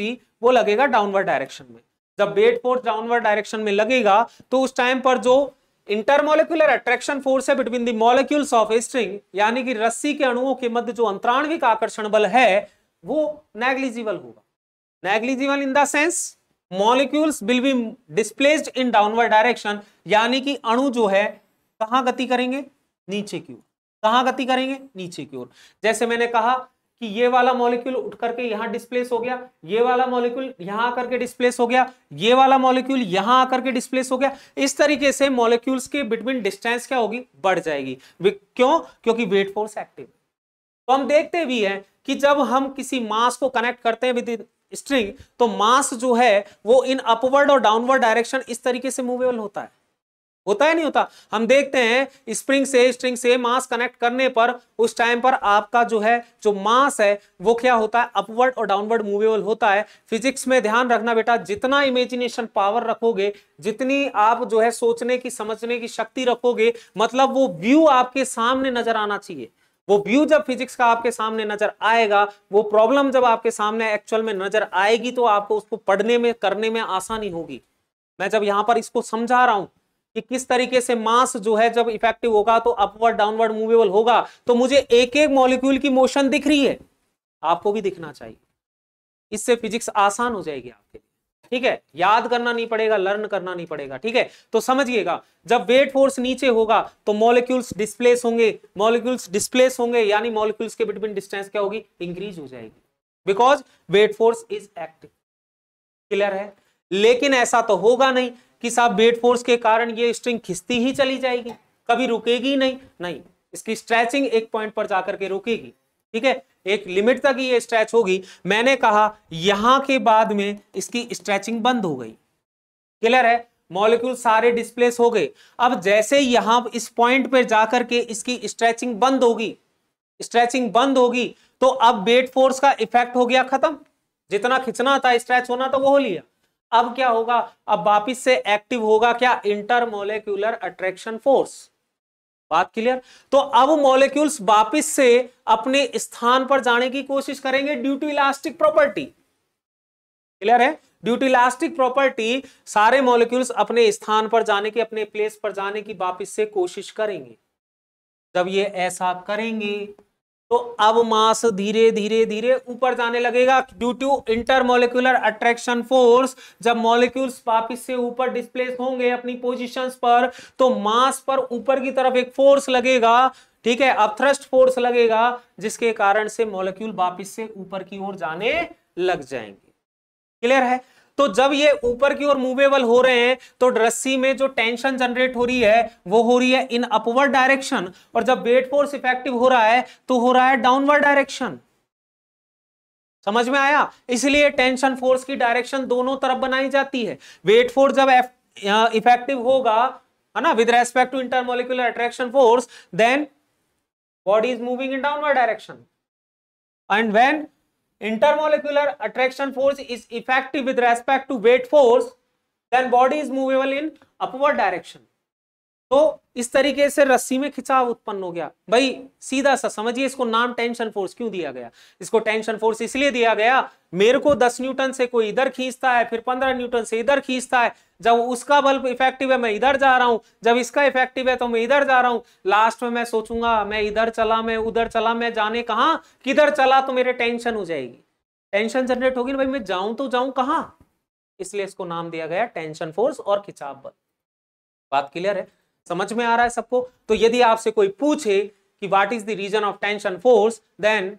वो लगेगा डाउनवर्ड डायरेक्शन में जब वेट फोर्स डाउनवर्ड डायरेक्शन में लगेगा तो उस टाइम पर जो इंटरमोलिकुलर अट्रैक्शन फोर्स है between the molecules of string यानी कि रस्सी के अणुओं के मध्य जो अंतराणविक आकर्षण बल है वो नेग्लिजिबल होगा negligible in the sense molecules will be displaced in downward direction यानी कि अणु जो है कहां गति करेंगे नीचे की ओर कहां गति करेंगे नीचे की ओर जैसे मैंने कहा कि ये वाला मॉलिक्यूल उठ करके यहां डिस्प्लेस हो गया ये वाला मॉलिक्यूल यहां आकर के डिस्प्लेस हो गया ये वाला मॉलिक्यूल यहां आकर के डिस्प्लेस हो गया इस तरीके से मॉलिक्यूल्स के बिटवीन डिस्टेंस क्या होगी बढ़ जाएगी क्यों क्योंकि वेट फोर्स एक्टिव तो हम देखते भी हैं कि जब हम किसी मास को कनेक्ट करते हैं विद स्ट्रिंग तो मास जो है वो इन अपवर्ड और डाउनवर्ड डायरेक्शन इस तरीके से मूवेबल होता है होता है नहीं होता हम देखते हैं स्प्रिंग से स्ट्रिंग से मास कनेक्ट करने पर उस टाइम पर आपका जो है जो मास है वो क्या होता है अपवर्ड और डाउनवर्ड मूवेबल होता है फिजिक्स में ध्यान रखना बेटा जितना इमेजिनेशन पावर रखोगे जितनी आप जो है सोचने की समझने की शक्ति रखोगे मतलब वो व्यू आपके सामने नजर आना चाहिए वो व्यू जब फिजिक्स का आपके सामने नजर आएगा वो प्रॉब्लम जब आपके सामने एक्चुअल में नजर आएगी तो आपको उसको पढ़ने में करने में आसानी होगी मैं जब यहां पर इसको समझा रहा हूं कि किस तरीके से मास जो है जब इफेक्टिव होगा तो अपवर्ड डाउनवर्ड मूवेबल होगा तो मुझे एक एक मॉलिक्यूल की मोशन दिख रही है आपको भी दिखना चाहिए इससे फिजिक्स आसान हो जाएगी आपके लिए ठीक है याद करना नहीं पड़ेगा लर्न करना नहीं पड़ेगा ठीक है तो समझिएगा जब वेट फोर्स नीचे होगा तो मॉलिक्यूल्स डिस्प्लेस होंगे मॉलिक्यूल्स डिस्प्लेस होंगे यानी मॉलिक्यूल्स के बिटवीन डिस्टेंस क्या होगी इंक्रीज हो जाएगी because weight force is active clear है लेकिन ऐसा तो होगा नहीं कि साहब वेट फोर्स के कारण ये स्ट्रिंग खिंचती ही चली जाएगी कभी रुकेगी नहीं नहीं इसकी स्ट्रेचिंग एक पॉइंट पर जाकर के रुकेगी ठीक है एक लिमिट तक ये स्ट्रेच होगी मैंने कहा यहां के बाद में इसकी स्ट्रेचिंग बंद हो गई क्लियर है मॉलिक्यूल सारे डिस्प्लेस हो गए अब जैसे यहां इस पॉइंट पर जाकर के इसकी स्ट्रेचिंग बंद होगी स्ट्रेचिंग बंद होगी तो अब वेट फोर्स का इफेक्ट हो गया खत्म जितना खिंचना था स्ट्रेच होना तो वो हो लिया अब क्या होगा अब वापिस से एक्टिव होगा क्या इंटरमोलिक्यूलर अट्रैक्शन फोर्स बात क्लियर तो अब मॉलिक्यूल्स वापस से अपने स्थान पर जाने की कोशिश करेंगे due to elastic property clear है ड्यू टू इलास्टिक प्रॉपर्टी सारे मॉलिक्यूल्स अपने स्थान पर जाने की अपने प्लेस पर जाने की वापस से कोशिश करेंगे जब ये ऐसा करेंगे तो अब मास धीरे धीरे धीरे ऊपर जाने लगेगा due to intermolecular attraction force जब मॉलिक्यूल्स वापिस से ऊपर डिस्प्लेस होंगे अपनी पोजीशंस पर तो मास पर ऊपर की तरफ एक फोर्स लगेगा ठीक है अब थ्रस्ट फोर्स लगेगा जिसके कारण से मॉलिक्यूल वापिस से ऊपर की ओर जाने लग जाएंगे क्लियर है तो जब ये ऊपर की ओर मूवेबल हो रहे हैं तो रस्सी में जो टेंशन जनरेट हो रही है वो हो रही है इन अपवर्ड डायरेक्शन और जब वेट फोर्स इफेक्टिव हो रहा है तो हो रहा है डाउनवर्ड डायरेक्शन समझ में आया इसलिए टेंशन फोर्स की डायरेक्शन दोनों तरफ बनाई जाती है वेट फोर्स जब इफेक्टिव होगा है ना with respect to intermolecular attraction force then body is moving in downward direction and when intermolecular attraction force is effective with respect to weight force, then body is movable in upward direction. तो इस तरीके से रस्सी में खिंचाव उत्पन्न हो गया भाई सीधा सा समझिए इसको नाम टेंशन फोर्स क्यों दिया गया इसको टेंशन फोर्स इसलिए दिया गया मेरे को 10 न्यूटन से कोई इधर खींचता है फिर 15 न्यूटन से इधर खींचता है जब उसका बल्ब इफेक्टिव है मैं इधर जा रहा हूं जब इसका इफेक्टिव है तो मैं इधर जा रहा हूं लास्ट में मैं सोचूंगा मैं इधर चला मैं उधर चला मैं जाने कहा किधर चला तो मेरे टेंशन हो जाएगी टेंशन जनरेट होगी ना भाई मैं जाऊं तो जाऊं कहा इसलिए इसको नाम दिया गया टेंशन फोर्स और खिंचाव बल बात क्लियर है समझ में आ रहा है सबको तो यदि आपसे कोई पूछे कि what is the reason of tension force then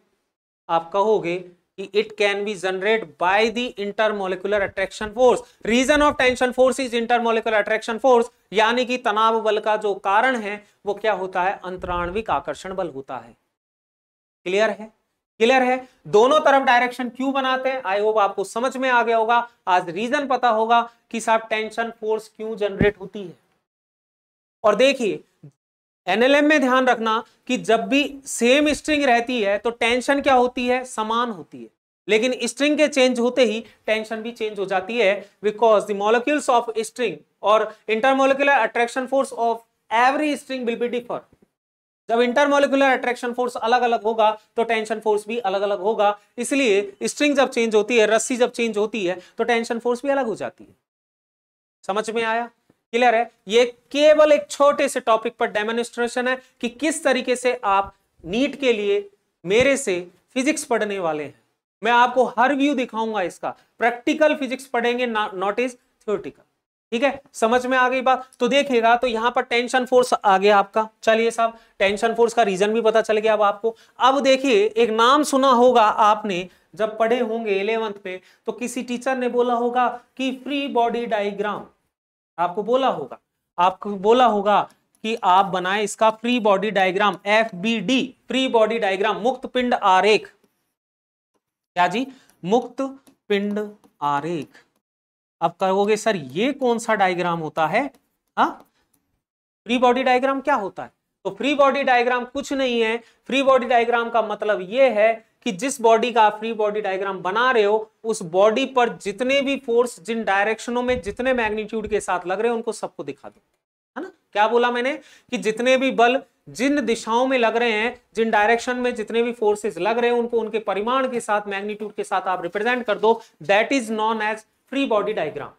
आप कहोगे कि it can be generate by the intermolecular attraction force reason of tension force is intermolecular attraction force यानी कि तनाव बल का जो कारण है वो क्या होता है अंतराणविक आकर्षण बल होता है क्लियर है क्लियर है दोनों तरफ डायरेक्शन क्यों बनाते हैं आई होप आपको समझ में आ गया होगा आज रीजन पता होगा कि साहब टेंशन फोर्स क्यों जनरेट होती है और देखिए एनएलएम में ध्यान रखना कि जब भी सेम स्ट्रिंग रहती है तो टेंशन क्या होती है समान होती है लेकिन स्ट्रिंग के चेंज होते ही टेंशन भी चेंज हो जाती है because the molecules of string और intermolecular attraction force of every string will be differ जब इंटरमोलिकुलर अट्रैक्शन फोर्स अलग अलग होगा तो टेंशन फोर्स भी अलग अलग होगा इसलिए स्ट्रिंग जब चेंज होती है रस्सी जब चेंज होती है तो टेंशन फोर्स भी अलग हो जाती है समझ में आया क्लियर है ये केवल एक छोटे से टॉपिक पर डेमोनिस्ट्रेशन है कि किस तरीके से आप नीट के लिए मेरे से फिजिक्स पढ़ने वाले हैं मैं आपको हर व्यू दिखाऊंगा इसका प्रैक्टिकल फिजिक्स पढ़ेंगे नॉट इज थ्योरेटिकल ठीक है समझ में आ गई बात तो देखिएगा तो यहाँ पर टेंशन फोर्स आ गया आपका चलिए साहब टेंशन फोर्स का रीजन भी पता चल गया अब आपको अब देखिए एक नाम सुना होगा आपने जब पढ़े होंगे इलेवंथ में तो किसी टीचर ने बोला होगा कि फ्री बॉडी डायग्राम आपको बोला होगा आपको बोला होगा कि आप बनाए इसका free body diagram F B D free body diagram मुक्त पिंड आरेख क्या जी मुक्त पिंड आरेख अब कहोगे सर ये कौन सा डायग्राम होता है हा? फ्री बॉडी डायग्राम क्या होता है तो फ्री बॉडी डायग्राम कुछ नहीं है फ्री बॉडी डायग्राम का मतलब यह है कि जिस बॉडी का आप फ्री बॉडी डायग्राम बना रहे हो उस बॉडी पर जितने भी फोर्स जिन डायरेक्शनों में जितने मैग्नीट्यूड के साथ लग रहे हैं उनको सबको दिखा दो है ना क्या बोला मैंने कि जितने भी बल जिन दिशाओं में लग रहे हैं जिन डायरेक्शन में जितने भी फोर्सेस लग रहे हैं उनको उनके परिमाण के साथ मैग्नीट्यूड के साथ आप रिप्रेजेंट कर दो that is known as free body diagram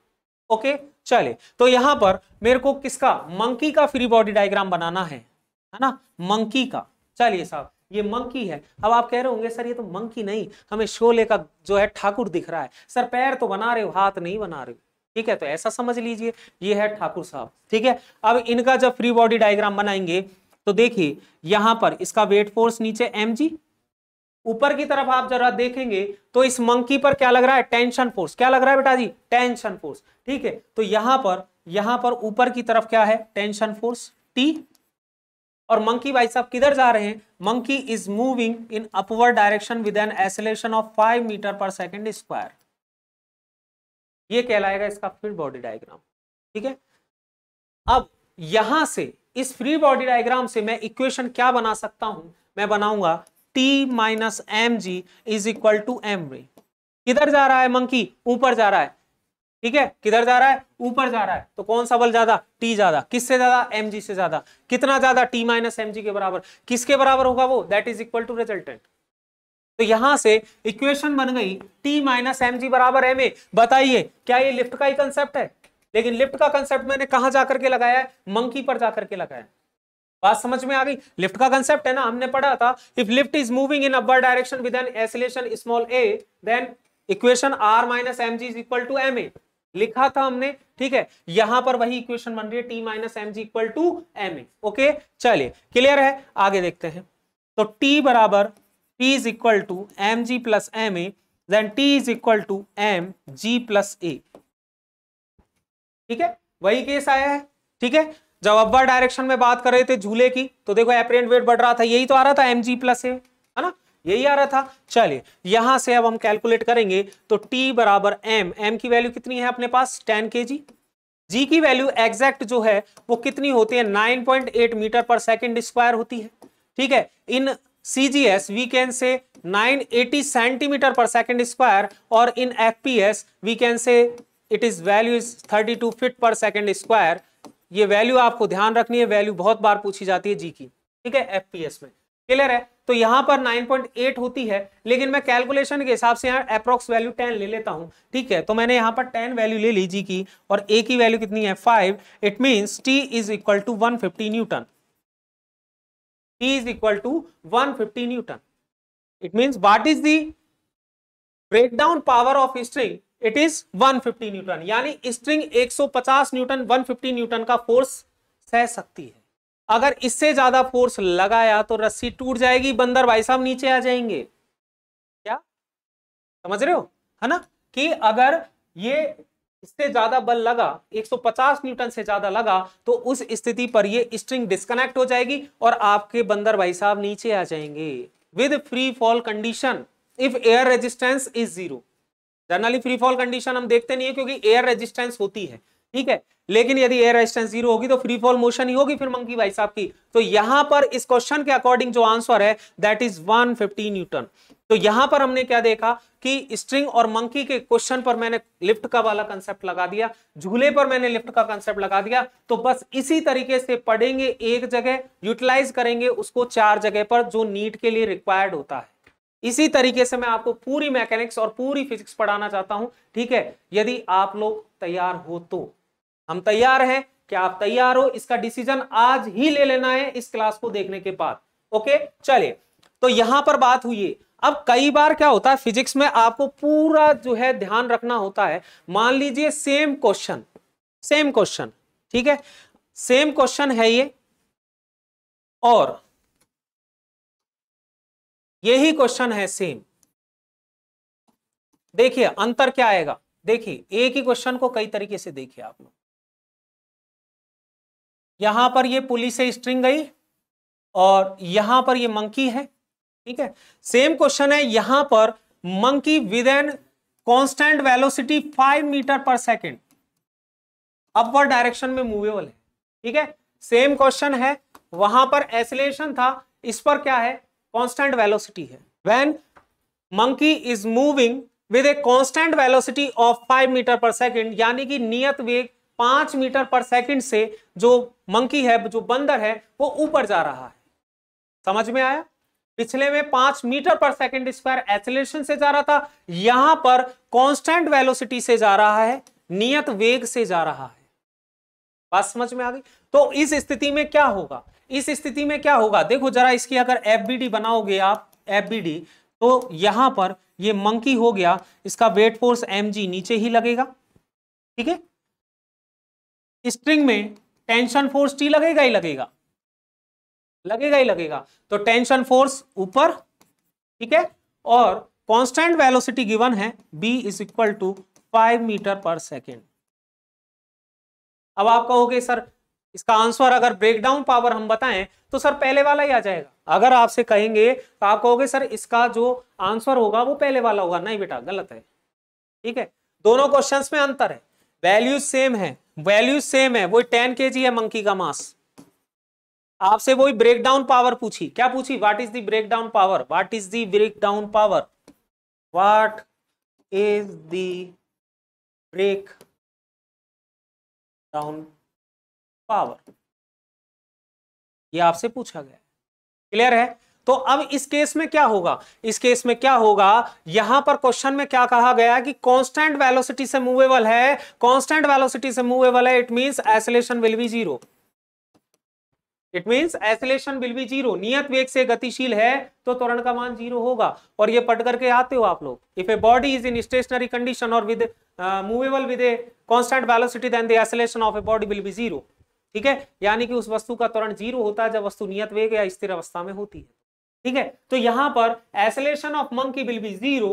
okay चले तो यहां पर मेरे को किसका मंकी का फ्री बॉडी डायग्राम बनाना है है ना मंकी का चलिए साहब ये मंकी है अब आप कह रहे होंगे सर ये तो मंकी नहीं हमें शोले का जो है ठाकुर दिख रहा है सर पैर तो बना रहे हो हाथ नहीं बना रहे हो ठीक है तो ऐसा समझ लीजिए ये है ठाकुर साहब ठीक है अब इनका जब फ्री बॉडी डायग्राम बनाएंगे तो देखिए यहां पर इसका वेट फोर्स नीचे एम ऊपर की तरफ आप जरा देखेंगे तो इस मंकी पर क्या लग रहा है टेंशन फोर्स क्या लग रहा है बेटा जी टेंशन फोर्स ठीक है तो यहां पर यहां पर ऊपर की तरफ क्या है टेंशन फोर्स टी और मंकी भाई साहब किधर जा रहे हैं monkey is moving in upward direction with an acceleration of five metre per second square ये कहलाएगा इसका फ्री बॉडी डायग्राम ठीक है अब यहां से इस फ्री बॉडी डायग्राम से मैं इक्वेशन क्या बना सकता हूं मैं बनाऊंगा T minus M G is equal to M किधर जा रहा है मंकी ऊपर जा रहा है ठीक है किधर जा रहा है ऊपर जा रहा है तो कौन सा बल ज्यादा टी ज्यादा किससे ज्यादा एम जी से ज्यादा कितना ज्यादा टी माइनस एम जी के बराबर किसके बराबर होगा वो that is equal to resultant तो यहां से इक्वेशन बन गई टी माइनस एम जी बराबर एम ए बताइए क्या ये लिफ्ट का ही कंसेप्ट है लेकिन लिफ्ट का कंसेप्ट मैंने कहा जाकर के लगाया है मंकी पर जाकर के लगाया है बात समझ में आ गई लिफ्ट का कंसेप्ट है ना हमने पढ़ा था if lift is moving in upper direction with an acceleration small A then equation R minus M G is equal to M A लिखा था हमने ठीक है यहां पर वही इक्वेशन बन रही है T minus M G equal to M A okay चलिए क्लियर है आगे देखते हैं तो टी बराबर P is equal to M G plus M A then T is equal to M G plus A ठीक है वही केस आया है ठीक है जब अब्बर डायरेक्शन में बात कर रहे थे झूले की तो देखो एपरेंट वेट बढ़ रहा था यही तो आ रहा था एम जी प्लस ए है ना यही आ रहा था चलिए यहां से अब हम कैलकुलेट करेंगे तो t बराबर m m की वैल्यू कितनी है अपने पास 10 kg g की वैल्यू एग्जैक्ट जो है वो कितनी होती है 9.8 मीटर पर सेकंड स्क्वायर होती है ठीक है in C G S we can say 980 centimetre per second square और in F P S we can say it is value is 32 feet per second square ये वैल्यू आपको ध्यान रखनी है वैल्यू बहुत बार पूछी जाती है जी की ठीक है एफ में क्लियर है तो यहां पर 9.8 होती है लेकिन मैं कैलकुलेशन के हिसाब से यहाँ अप्रोक्स वैल्यू 10 ले लेता हूं ठीक है तो मैंने यहां पर 10 वैल्यू ले ली जी की और ए की वैल्यू कितनी है 5 it means T is equal to 150 fifty newton T is equal to 150 fifty newton it means what is the breakdown power of string it is one newton यानी स्ट्रिंग एक न्यूटन वन न्यूटन का force सह सकती है अगर इससे ज्यादा force लगाया तो रस्सी टूट जाएगी बंदर भाई साहब नीचे आ जाएंगे क्या समझ रहे हो है ना कि अगर ये इससे ज्यादा बल लगा 150 न्यूटन से ज्यादा लगा तो उस स्थिति पर ये स्ट्रिंग डिस्कनेक्ट हो जाएगी और आपके बंदर भाई साहब नीचे आ जाएंगे with free fall condition if air resistance is zero generally free fall condition हम देखते नहीं है क्योंकि एयर रेजिस्टेंस होती है ठीक है लेकिन यदि एयर रेजिस्टेंस जीरो होगी तो फ्री फॉल मोशन ही होगी फिर मंकी भाई साहब की तो यहां पर इस क्वेश्चन के अकॉर्डिंग जो आंसर है दैट इज 150 न्यूटन तो यहां पर हमने क्या देखा कि स्ट्रिंग और मंकी के क्वेश्चन पर मैंने लिफ्ट का वाला कंसेप्ट लगा दिया झूले पर मैंने लिफ्ट का कंसेप्ट लगा दिया तो बस इसी तरीके से पढ़ेंगे एक जगह यूटिलाइज करेंगे उसको चार जगह पर जो नीट के लिए रिक्वायर्ड होता है इसी तरीके से मैं आपको पूरी मैकेनिक्स और पूरी फिजिक्स पढ़ाना चाहता हूं ठीक है यदि आप लोग तैयार हो तो हम तैयार हैं क्या आप तैयार हो इसका डिसीजन आज ही ले लेना है इस क्लास को देखने के बाद ओके चले तो यहां पर बात हुई है अब कई बार क्या होता है फिजिक्स में आपको पूरा जो है ध्यान रखना होता है मान लीजिए सेम क्वेश्चन सेम क्वेश्चन ठीक है सेम क्वेश्चन है ये और यही क्वेश्चन है सेम देखिए अंतर क्या आएगा देखिए एक ही क्वेश्चन को कई तरीके से देखिए आप लोग यहां पर ये पुलिस से स्ट्रिंग गई और यहां पर ये मंकी है ठीक है सेम क्वेश्चन है यहां पर monkey with an constant velocity five metre per second upward direction में मूवेबल है ठीक है सेम क्वेश्चन है वहां पर एसिलेशन था इस पर क्या है कॉन्स्टेंट वेलोसिटी है when monkey is moving with a constant velocity of five metre per second यानी कि नियत वेग पांच मीटर पर सेकंड से जो मंकी है जो बंदर है वो ऊपर जा रहा है समझ में आया पिछले में पांच मीटर पर सेकंड स्क्वायर एक्सलेशन से जा रहा था यहां पर कांस्टेंट वेलोसिटी से जा रहा है नियत वेग से जा रहा है बात समझ में आ गई तो इस स्थिति में क्या होगा इस स्थिति में क्या होगा देखो जरा इसकी अगर एफ बनाओगे आप एफ तो यहां पर ये मंकी हो गया इसका वेट फोर्स एम नीचे ही लगेगा ठीक है स्ट्रिंग में टेंशन फोर्स टी लगेगा ही लगेगा लगेगा ही लगेगा तो टेंशन फोर्स ऊपर ठीक है और कांस्टेंट वेलोसिटी गिवन है B is equal to five metre per second अब आप कहोगे सर इसका आंसर अगर ब्रेकडाउन पावर हम बताएं तो सर पहले वाला ही आ जाएगा अगर आपसे कहेंगे तो आप कहोगे सर इसका जो आंसर होगा वो पहले वाला होगा नहीं बेटा गलत है ठीक है दोनों क्वेश्चंस में अंतर है वैल्यू सेम है वैल्यू सेम है वही टेन के है मंकी का मास आपसे वही ब्रेकडाउन पावर पूछी क्या पूछी what is the breakdown power what is the breakdown power what is the break down power ये आपसे पूछा गया क्लियर है तो अब इस केस में क्या होगा इस केस में क्या होगा यहां पर क्वेश्चन में क्या कहा गया कि कांस्टेंट वेलोसिटी से मूवेबल है कांस्टेंट वेलोसिटी से मूवेबल है it means acceleration will be zero it means acceleration will be zero नियत वेग से गतिशील है तो त्वरण का मान जीरो होगा और ये पढ़ करके आते हो आप लोग if a body is in stationary condition और with movable with a constant velocity then the acceleration of a body will be zero ठीक है यानी कि उस वस्तु का त्वरण जीरो होता है जब वस्तु नियत वेग या स्थिर अवस्था में होती है ठीक है तो यहां पर acceleration of monkey will be zero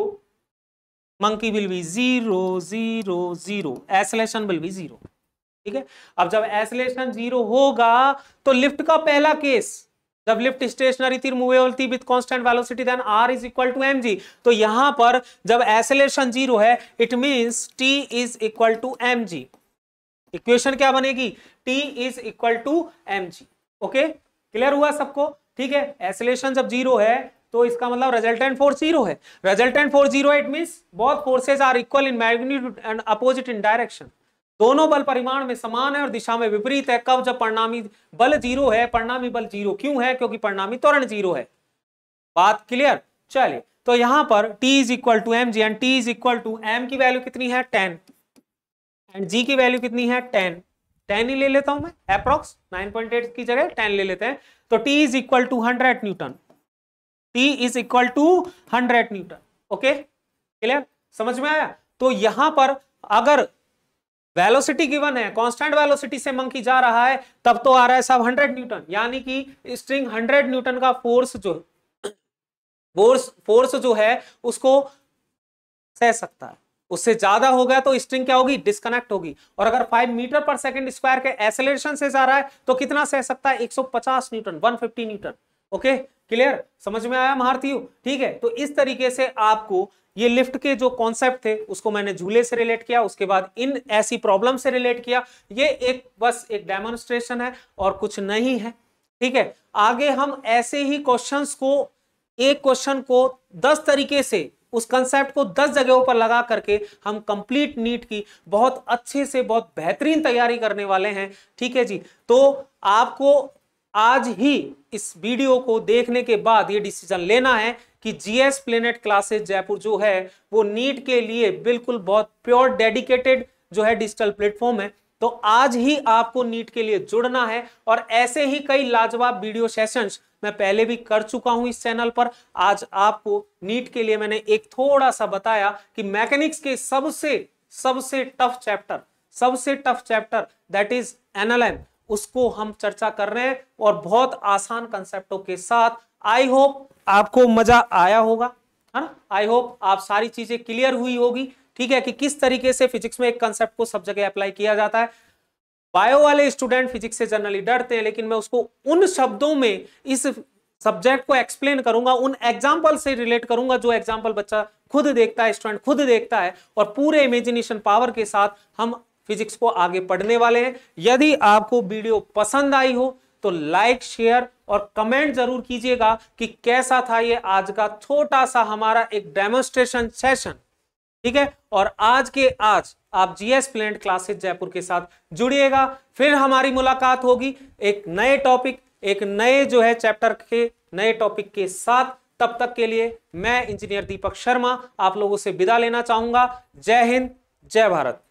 monkey will be zero zero zero acceleration will be zero ठीक है अब जब एसोलेशन जीरो होगा तो लिफ्ट का पहला केस जब लिफ्ट स्टेशनरी थी मूवेबल थी with constant velocity then R is equal to M तो यहां पर जब एसलेशन जीरो है it means T is equal to M G equation क्या बनेगी T is equal to M okay clear हुआ सबको ठीक है एसोलेशन जब जीरो है तो इसका मतलब रिजल्टेंट फोर्स जीरो है resultant force zero it mean both forces are equal in magnitude and opposite in direction दोनों बल परिमाण में समान है और दिशा में विपरीत है कब जब परिणामी बल जीरो है परिणामी बल जीरो क्यों है क्योंकि परिणामी त्वरण जीरो है बात क्लियर चलिए तो यहां पर t is equal to M G and T is equal to M की वैल्यू कितनी है टेन एंड जी की वैल्यू कितनी है टेन टेन ही ले लेता हूं मैं अप्रोक्स 9.8 की जगह टेन ले लेते हैं तो T is equal to hundred newton T is equal to hundred newton okay clear समझ में आया तो यहां पर अगर वेलोसिटी गिवन है कांस्टेंट वेलोसिटी से मंकी जा रहा है तब तो आ रहा है सब 100 न्यूटन यानी कि स्ट्रिंग 100 न्यूटन का फोर्स जो फोर्स फोर्स जो है उसको सह सकता है उससे ज्यादा हो गया तो स्ट्रिंग क्या होगी डिस्कनेक्ट होगी और अगर 5 मीटर पर सेकंड स्क्वायर के एसेलेशन से जा रहा है तो कितना सह सकता है 150 न्यूटन 150 न्यूटन ओके क्लियर समझ में आया महारती ठीक है तो इस तरीके से आपको ये लिफ्ट के जो कॉन्सेप्ट थे उसको मैंने झूले से रिलेट किया उसके बाद इन ऐसी प्रॉब्लम से रिलेट किया ये एक बस एक डेमोन्स्ट्रेशन है और कुछ नहीं है ठीक है आगे हम ऐसे ही क्वेश्चंस को एक क्वेश्चन को दस तरीके से उस कंसेप्ट को दस जगहों पर लगा करके हम कंप्लीट नीट की बहुत अच्छे से बहुत बेहतरीन तैयारी करने वाले हैं ठीक है जी तो आपको आज ही इस वीडियो को देखने के बाद ये डिसीजन लेना है कि जीएस प्लेनेट क्लासेस जयपुर जो है वो नीट के लिए बिल्कुल बहुत प्योर डेडिकेटेड जो है डिजिटल प्लेटफॉर्म है तो आज ही आपको नीट के लिए जुड़ना है और ऐसे ही कई लाजवाब वीडियो सेशंस मैं पहले भी कर चुका हूं इस चैनल पर आज आपको नीट के लिए मैंने एक थोड़ा सा बताया कि मैकेनिक्स के सबसे सबसे टफ चैप्टर सबसे tough chapter that is NLM उसको हम चर्चा कर रहे हैं और बहुत आसान कंसेप्टों के साथ आई होप आपको मजा आया होगा है ना आई होप आप सारी चीजें क्लियर हुई होगी ठीक है कि किस तरीके से फिजिक्स में एक कंसेप्ट को सब जगह अप्लाई किया जाता है बायो वाले स्टूडेंट फिजिक्स से जनरली डरते हैं लेकिन मैं उसको उन शब्दों में इस सब्जेक्ट को एक्सप्लेन करूंगा उन एग्जाम्पल से रिलेट करूंगा जो एग्जाम्पल बच्चा खुद देखता है स्टूडेंट खुद देखता है और पूरे इमेजिनेशन पावर के साथ हम फिजिक्स को आगे पढ़ने वाले हैं यदि आपको वीडियो पसंद आई हो तो लाइक शेयर और कमेंट जरूर कीजिएगा कि कैसा था ये आज का छोटा सा हमारा एक डेमोन्स्ट्रेशन सेशन ठीक है और आज के आज आप जीएस प्लेंट क्लासेज जयपुर के साथ जुड़िएगा फिर हमारी मुलाकात होगी एक नए टॉपिक एक नए जो है चैप्टर के नए टॉपिक के साथ तब तक के लिए मैं इंजीनियर दीपक शर्मा आप लोगों से विदा लेना चाहूंगा जय हिंद जय भारत